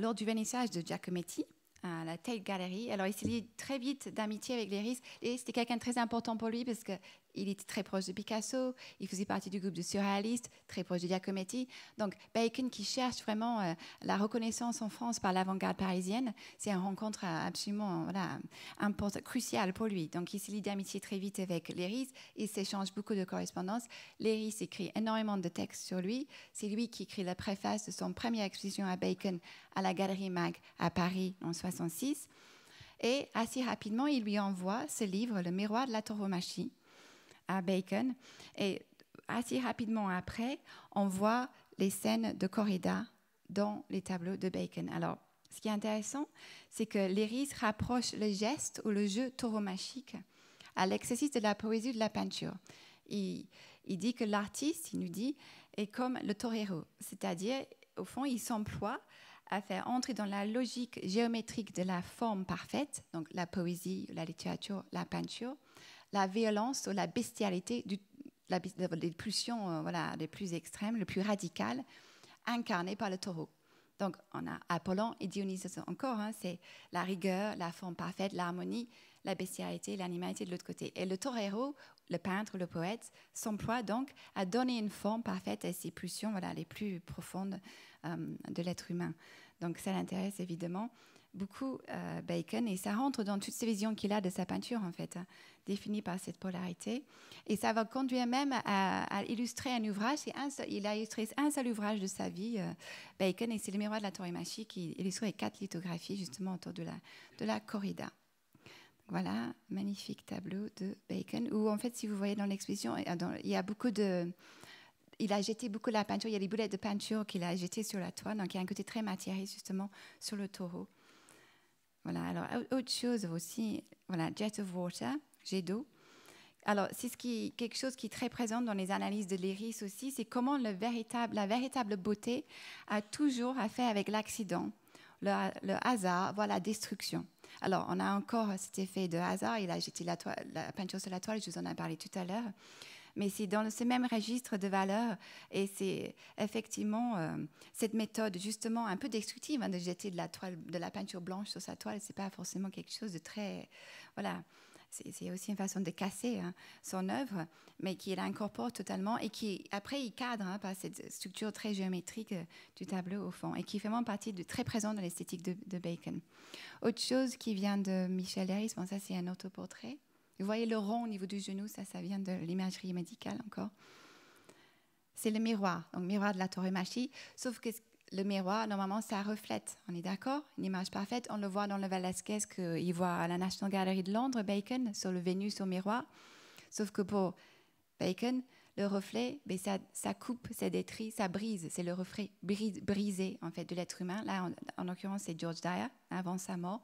lors du vernissage de Giacometti à la Tate Gallery. Alors, il s'est lié très vite d'amitié avec Léris. et c'était quelqu'un de très important pour lui parce que il était très proche de Picasso, il faisait partie du groupe de surréalistes, très proche de Giacometti. Donc Bacon qui cherche vraiment euh, la reconnaissance en France par l'avant-garde parisienne, c'est une rencontre euh, absolument euh, voilà, cruciale pour lui. Donc il se lie d'amitié très vite avec Léris, il s'échange beaucoup de correspondances. Léris écrit énormément de textes sur lui. C'est lui qui écrit la préface de son première exposition à Bacon à la Galerie Mag à Paris en 66. Et assez rapidement, il lui envoie ce livre, Le miroir de la tauromachie, à Bacon. Et assez rapidement après, on voit les scènes de corrida dans les tableaux de Bacon. Alors, ce qui est intéressant, c'est que l'iris rapproche le geste ou le jeu tauromachique à l'exercice de la poésie de la peinture. Il, il dit que l'artiste, il nous dit, est comme le torero, c'est-à-dire, au fond, il s'emploie à faire entrer dans la logique géométrique de la forme parfaite, donc la poésie, la littérature, la peinture, la violence ou la bestialité, des euh, pulsions euh, voilà, les plus extrêmes, les plus radicales, incarnées par le taureau. Donc on a Apollon et Dionysos encore, hein, c'est la rigueur, la forme parfaite, l'harmonie, la bestialité, l'animalité de l'autre côté. Et le torero, le peintre, le poète, s'emploie donc à donner une forme parfaite à ces pulsions voilà, les plus profondes euh, de l'être humain. Donc ça l'intéresse évidemment beaucoup euh, Bacon et ça rentre dans toutes ces visions qu'il a de sa peinture en fait, hein, définie par cette polarité. Et ça va conduire même à, illustrer un ouvrage. il a illustré un seul ouvrage de sa vie, euh, Bacon, et c'est le miroir de la Torimachi qui illustre les quatre lithographies justement autour de la, corrida. Voilà, magnifique tableau de Bacon, où en fait, si vous voyez dans l'exposition, il y a beaucoup de, il a jeté beaucoup de la peinture, il y a des boulettes de peinture qu'il a jetées sur la toile, donc il y a un côté très matériel justement sur le taureau. Voilà, alors autre chose aussi, voilà, jet of water, jet d'eau. Alors, c'est quelque chose qui est très présent dans les analyses de l'iris aussi, c'est comment la véritable beauté a toujours à faire avec l'accident, le, hasard, voire la destruction. Alors, on a encore cet effet de hasard, il a jeté la, la peinture sur la toile, je vous en ai parlé tout à l'heure mais c'est dans ce même registre de valeur Et c'est effectivement euh, cette méthode, justement, un peu destructive, hein, de jeter de la, de la peinture blanche sur sa toile. C'est pas forcément quelque chose de très. Voilà. C'est aussi une façon de casser hein, son œuvre, mais qui l'incorpore totalement et qui, après, il cadre hein, par cette structure très géométrique euh, du tableau au fond et qui fait vraiment partie de très présent dans l'esthétique de, de, Bacon. Autre chose qui vient de Michel Harris, bon, ça c'est un autoportrait. Vous voyez le rond au niveau du genou, ça, ça vient de l'imagerie médicale encore. C'est le miroir, donc miroir de la Machi, sauf que le miroir, normalement, ça reflète, on est d'accord Une image parfaite, on le voit dans le Velasquez qu'il voit à la National Gallery de Londres, Bacon, sur le Vénus au miroir, sauf que pour Bacon, le reflet, ben, ça, ça coupe, ça détruit, ça brise. C'est le reflet brisé en fait de l'être humain. Là, en, en l'occurrence, c'est George Dyer avant sa mort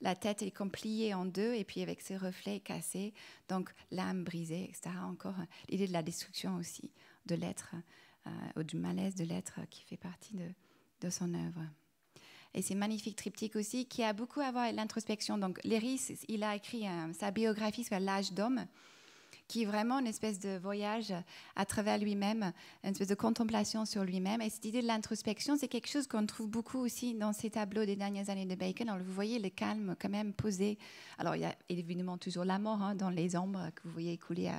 la tête est compliée en deux et puis avec ses reflets cassés, donc l'âme brisée, etc. Encore euh, l'idée de la destruction aussi de l'être euh, ou du malaise de l'être qui fait partie de, son œuvre. Et c'est magnifique triptyque aussi qui a beaucoup à voir avec l'introspection. Donc l'iris, il a écrit euh, sa biographie sur l'âge d'homme qui est vraiment une espèce de voyage à travers lui-même, une espèce de contemplation sur lui-même. Et cette idée de l'introspection, c'est quelque chose qu'on trouve beaucoup aussi dans ces tableaux des dernières années de Bacon. vous voyez le calme quand même posé. Alors, il y a évidemment toujours la mort hein, dans les ombres que vous voyez couler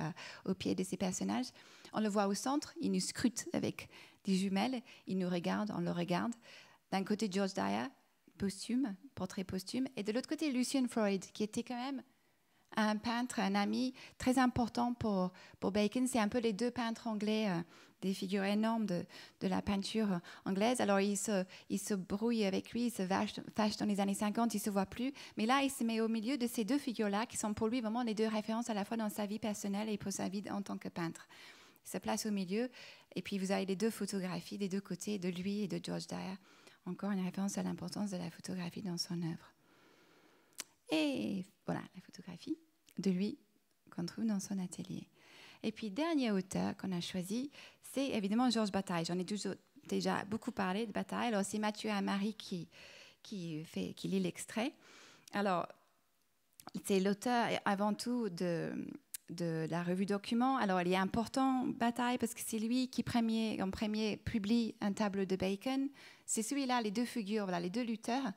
au pied de ces personnages. On le voit au centre, il nous scrute avec des jumelles, il nous regarde, on le regarde. D'un côté, George Dyer, posthume, portrait posthume, et de l'autre côté, Lucien Freud, qui était quand même un peintre, un ami très important pour, pour Bacon. C'est un peu les deux peintres anglais, euh, des figures énormes de, de, la peinture euh, anglaise. Alors il se, il se brouille avec lui, il se vache, fâche dans les années 50, il ne se voit plus. Mais là, il se met au milieu de ces deux figures-là qui sont pour lui vraiment les deux références à la fois dans sa vie personnelle et pour sa vie en tant que peintre. Il se place au milieu et puis vous avez les deux photographies des deux côtés, de lui et de George Dyer. Encore une référence à l'importance de la photographie dans son œuvre. Et voilà, la photographie de lui qu'on trouve dans son atelier. Et puis, dernier auteur qu'on a choisi, c'est évidemment Georges Bataille. J'en ai déjà beaucoup parlé de Bataille. Alors, c'est Mathieu Amari qui, qui, fait, qui lit l'extrait. Alors, c'est l'auteur avant tout de, la revue document Alors, il est important, Bataille, parce que c'est lui qui, en premier, publie un tableau de Bacon. C'est celui-là, les deux figures, voilà, les deux lutteurs,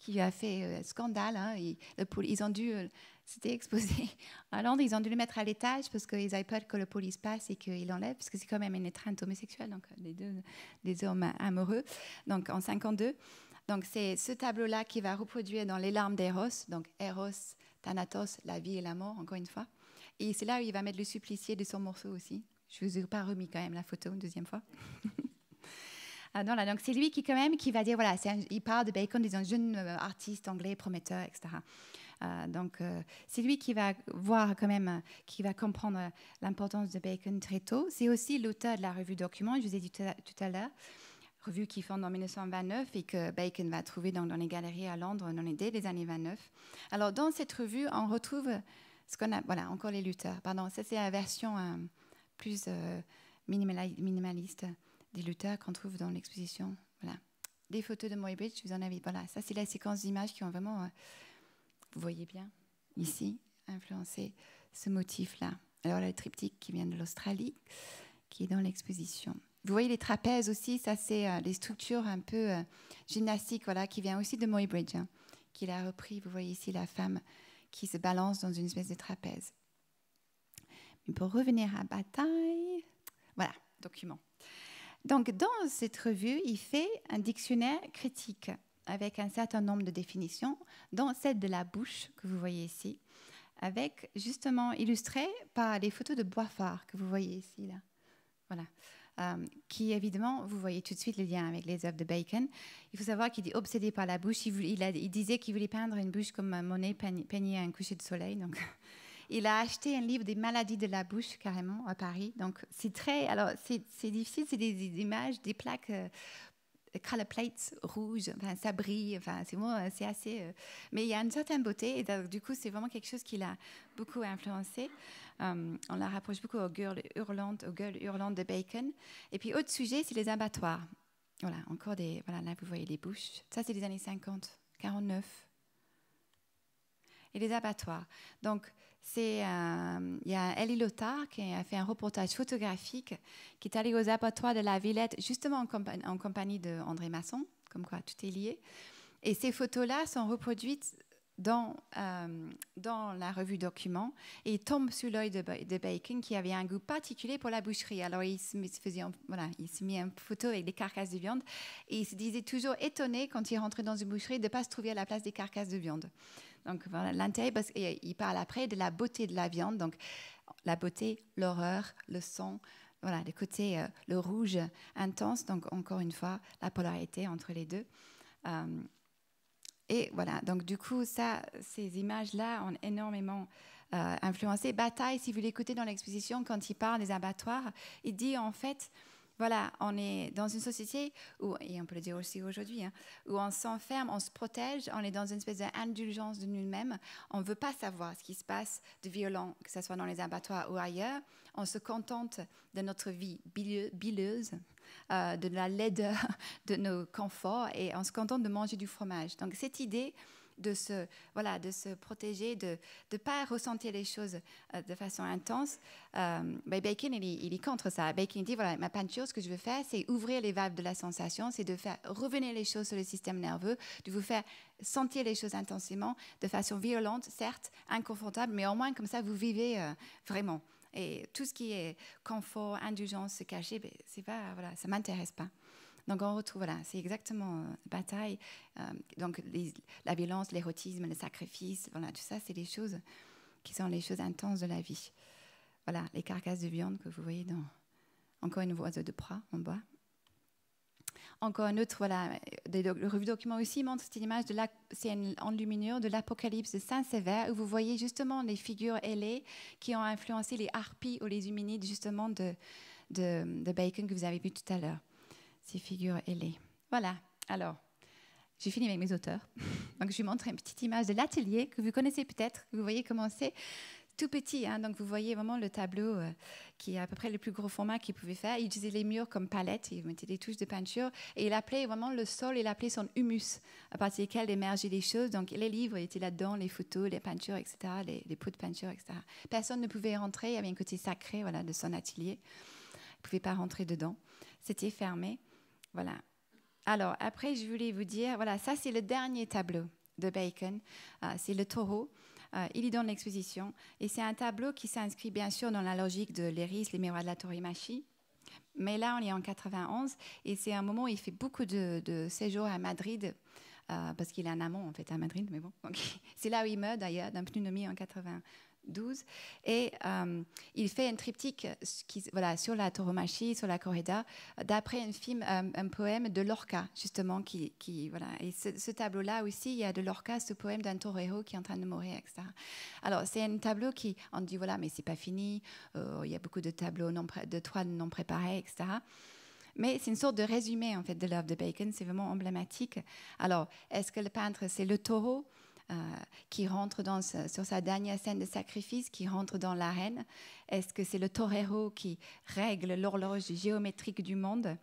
qui a fait euh, scandale. Hein, ils ont dû, euh, c'était exposé à Londres, ils ont dû le mettre à l'étage parce qu'ils avaient peur que le police passe et qu'il l'enlève, parce que c'est quand même une étreinte homosexuelle, donc des euh, deux, les hommes amoureux, donc en 52. Donc c'est ce tableau-là qui va reproduire dans les larmes d'Eros, donc Eros, Thanatos, la vie et la mort, encore une fois. Et c'est là où il va mettre le supplicié de son morceau aussi. Je ne vous ai pas remis quand même la photo une deuxième fois. Euh, c'est lui qui, quand même, qui va dire, voilà, il parle de Bacon, un jeune euh, artiste anglais, prometteur, etc. Euh, donc, c'est lui qui va voir quand même, qui va comprendre l'importance de Bacon très tôt. C'est aussi l'auteur de la revue Document, je vous ai dit tout à, l'heure, revue qui fonde en 1929 et que Bacon va trouver dans, dans les galeries à Londres dans les, dès les années 29. Alors, dans cette revue, on retrouve ce qu'on voilà, encore les lutteurs. Pardon, ça c'est la version plus minimaliste des lutteurs qu'on trouve dans l'exposition. Voilà. Des photos de Moy Bridge, je vous en invite. Voilà, ça c'est la séquence d'images qui ont vraiment, euh, vous voyez bien ici, influencé ce motif-là. Alors le triptyque qui vient de l'Australie, qui est dans l'exposition. Vous voyez les trapèzes aussi, ça c'est euh, des structures un peu euh, gymnastiques, voilà, qui vient aussi de Moy Bridge, hein, qu'il a repris. Vous voyez ici la femme qui se balance dans une espèce de trapèze. pour revenir à Bataille, voilà, document. Donc, dans cette revue, il fait un dictionnaire critique avec un certain nombre de définitions, dont celle de la bouche que vous voyez ici, avec justement illustrée par les photos de Boifard que vous voyez ici là. Voilà. Euh, qui évidemment, vous voyez tout de suite le lien avec les œuvres de Bacon. Il faut savoir qu'il est obsédé par la bouche. Il, disait qu'il voulait peindre une bouche comme Monet peignait un coucher de soleil. Il a acheté un livre des maladies de la bouche, carrément, à Paris. Donc, c'est très. Alors, c'est difficile, c'est des, images, des plaques. Euh, color plates rouges, enfin, ça brille, enfin, c'est bon, euh, c'est assez. Euh, mais il y a une certaine beauté, et du coup, c'est vraiment quelque chose qui l'a beaucoup influencé. Euh, on la rapproche beaucoup aux gueules hurlantes, aux gueules hurlantes de Bacon. Et puis, autre sujet, c'est les abattoirs. Voilà, encore des. Voilà, là, vous voyez les bouches. Ça, c'est les années 50, 49. Et les abattoirs. Donc, c'est euh, il y a Ellie Lothar qui a fait un reportage photographique qui est allé aux abattoirs de la Villette, justement en, compagnie, d'André de André Masson, comme quoi tout est lié. Et ces photos-là sont reproduites dans, euh, la revue Document et tombent tombe sous l'œil de, Bacon qui avait un goût particulier pour la boucherie. Alors il se, faisait voilà, il se en photo avec des carcasses de viande et il se disait toujours étonné quand il rentrait dans une boucherie de pas se trouver à la place des carcasses de viande. Donc voilà, l'intérêt, parce qu'il parle après de la beauté de la viande, donc la beauté, l'horreur, le sang, voilà, le côté, euh, le rouge intense, donc encore une fois, la polarité entre les deux. Euh, et voilà, donc du coup, ça, ces images-là ont énormément euh, influencé. Bataille, si vous l'écoutez dans l'exposition, quand il parle des abattoirs, il dit en fait voilà, on est dans une société où, et on peut le dire aussi aujourd'hui, hein, où on s'enferme, on se protège, on est dans une espèce d'indulgence de nous-mêmes. On ne veut pas savoir ce qui se passe de violent, que ce soit dans les abattoirs ou ailleurs. On se contente de notre vie bileuse, euh, de la laideur de nos conforts et on se contente de manger du fromage. Donc cette idée de se, voilà, de se protéger, de ne pas ressentir les choses euh, de façon intense. Euh, ben, Bacon, il, il, est contre ça. Bacon dit, voilà, ma peinture, ce que je veux faire, c'est ouvrir les valves de la sensation, c'est de faire revenir les choses sur le système nerveux, de vous faire sentir les choses intensément, de façon violente, certes, inconfortable, mais au moins comme ça, vous vivez euh, vraiment. Et tout ce qui est confort, indulgence, se cacher, ben, c'est pas, voilà, ça m'intéresse pas. Donc on retrouve, voilà, c'est exactement euh, la bataille. Euh, donc la violence, l'érotisme, le sacrifice, voilà, tout ça, c'est les choses qui sont les choses intenses de la vie. Voilà, les carcasses de viande que vous voyez dans encore une oiseau de proie en bas. Encore un autre, voilà, le revue document aussi montre cette image de la, c'est une enluminure de l'Apocalypse de Saint Sévère où vous voyez justement les figures ailées qui ont influencé les harpies ou les huminides justement de, de, de Bacon que vous avez vu tout à l'heure ces figures ailées. Voilà, alors, j'ai fini avec mes auteurs. Donc, je vais montrer une petite image de l'atelier que vous connaissez peut-être, vous voyez comment c'est tout petit. Hein. donc, vous voyez vraiment le tableau euh, qui est à peu près le plus gros format qu'il pouvait faire. Il utilisait les murs comme palette, il mettait des touches de peinture et il appelait vraiment le sol, il appelait son humus à partir duquel émergeaient les choses. Donc, les livres étaient là-dedans, les photos, les peintures, etc., les, les, pots de peinture, etc. Personne ne pouvait rentrer, il y avait un côté sacré voilà, de son atelier. Il ne pouvait pas rentrer dedans. C'était fermé. Voilà. Alors, après, je voulais vous dire, voilà, ça, c'est le dernier tableau de Bacon. Euh, c'est le taureau. Euh, il est dans l'exposition. Et c'est un tableau qui s'inscrit, bien sûr, dans la logique de l'Eris, les miroirs de la Torimachi. Mais là, on est en 91. Et c'est un moment où il fait beaucoup de, de séjours à Madrid. Euh, parce qu'il est un amant, en fait, à Madrid. Mais bon, c'est là où il meurt, d'ailleurs, d'un pneumonie en 91. 12. Et euh, il fait un triptyque qui, voilà, sur la tauromachie, sur la corrida, euh, d'après un film, euh, un, poème de Lorca, justement. Qui, qui voilà. Et ce, tableau-là aussi, il y a de Lorca ce poème d'un torero qui est en train de mourir, etc. Alors, c'est un tableau qui, on dit, voilà, mais c'est pas fini, il y a beaucoup de tableaux, de toiles non préparés etc. Mais c'est une sorte de résumé en fait de l'œuvre de Bacon, c'est vraiment emblématique. Alors, est-ce que le peintre, c'est le taureau euh, qui rentre dans sur sa dernière scène de sacrifice, qui rentre dans l'arène Est-ce que c'est le torero qui règle l'horloge géométrique du monde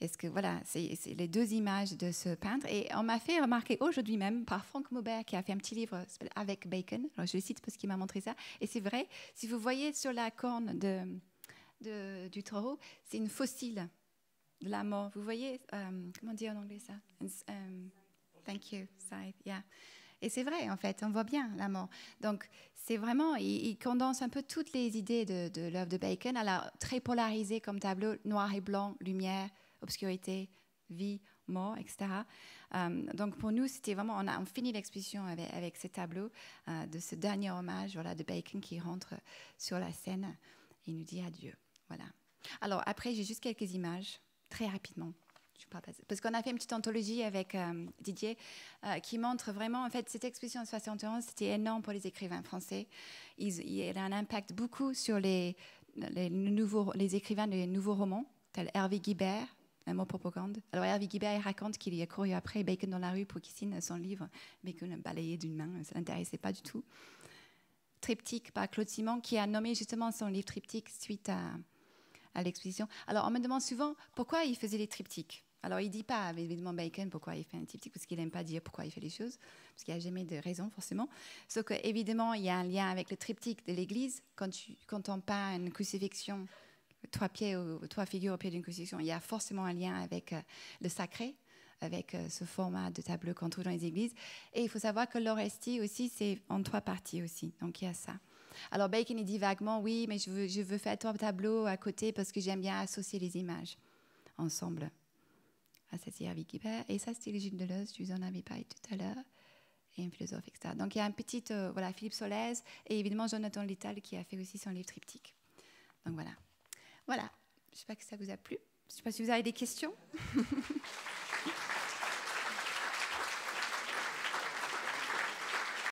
est-ce que voilà, c'est les deux images de ce peintre. Et on m'a fait remarquer aujourd'hui même par Franck Maubert qui a fait un petit livre avec Bacon. Alors je le cite parce qu'il m'a montré ça. Et c'est vrai, si vous voyez sur la corne de, du torero c'est une fossile de la mort. Vous voyez, euh, comment dire en anglais ça? Euh, thank you, scythe, yeah. Et c'est vrai, en fait, on voit bien la mort. Donc, c'est vraiment, il, condense un peu toutes les idées de, de l'œuvre de Bacon, alors très polarisé comme tableau, noir et blanc, lumière, obscurité, vie, mort, etc. Euh, donc pour nous, c'était vraiment, on a fini finit l'exposition avec, avec ces tableaux euh, de ce dernier hommage voilà, de Bacon qui rentre sur la scène et nous dit adieu. Voilà. Alors après, j'ai juste quelques images, très rapidement. Parce qu'on a fait une petite anthologie avec euh, Didier euh, qui montre vraiment, en fait, cette exposition de 71, c'était énorme pour les écrivains français. il il a un impact beaucoup sur les, nouveaux, les écrivains des nouveaux romans, tel Hervé Guibert, un mot propagande. Alors Hervé Guibert raconte qu'il a couru après Bacon dans la rue pour qu'il signe son livre. Bacon a balayé d'une main, ça l'intéressait pas du tout. Triptyque par Claude Simon, qui a nommé justement son livre Triptyque suite à, à l'exposition. Alors on me demande souvent pourquoi il faisait les triptyques. Alors, il ne dit pas, évidemment, Bacon, pourquoi il fait un triptyque, parce qu'il n'aime pas dire pourquoi il fait les choses, parce qu'il n'y a jamais de raison, forcément. Sauf qu'évidemment, il y a un lien avec le triptyque de l'Église. Quand, tu, quand on peint une crucifixion, trois, pieds, ou, trois figures au pied d'une crucifixion, il y a forcément un lien avec euh, le sacré, avec euh, ce format de tableau qu'on trouve dans les églises. Et il faut savoir que l'Orestie aussi, c'est en trois parties aussi. Donc, il y a ça. Alors, Bacon, il dit vaguement, oui, mais je veux, je veux faire trois tableaux à côté parce que j'aime bien associer les images ensemble à saisir Wikipédia. Et ça, c'est Régine de l'os, je vous en avais parlé tout à l'heure, et un philosophe, etc. Donc il y a un petit, euh, voilà, Philippe Solez, et évidemment Jonathan Littal qui a fait aussi son livre triptyque. Donc voilà. Voilà. Je ne sais pas si ça vous a plu. Je ne sais pas si vous avez des questions.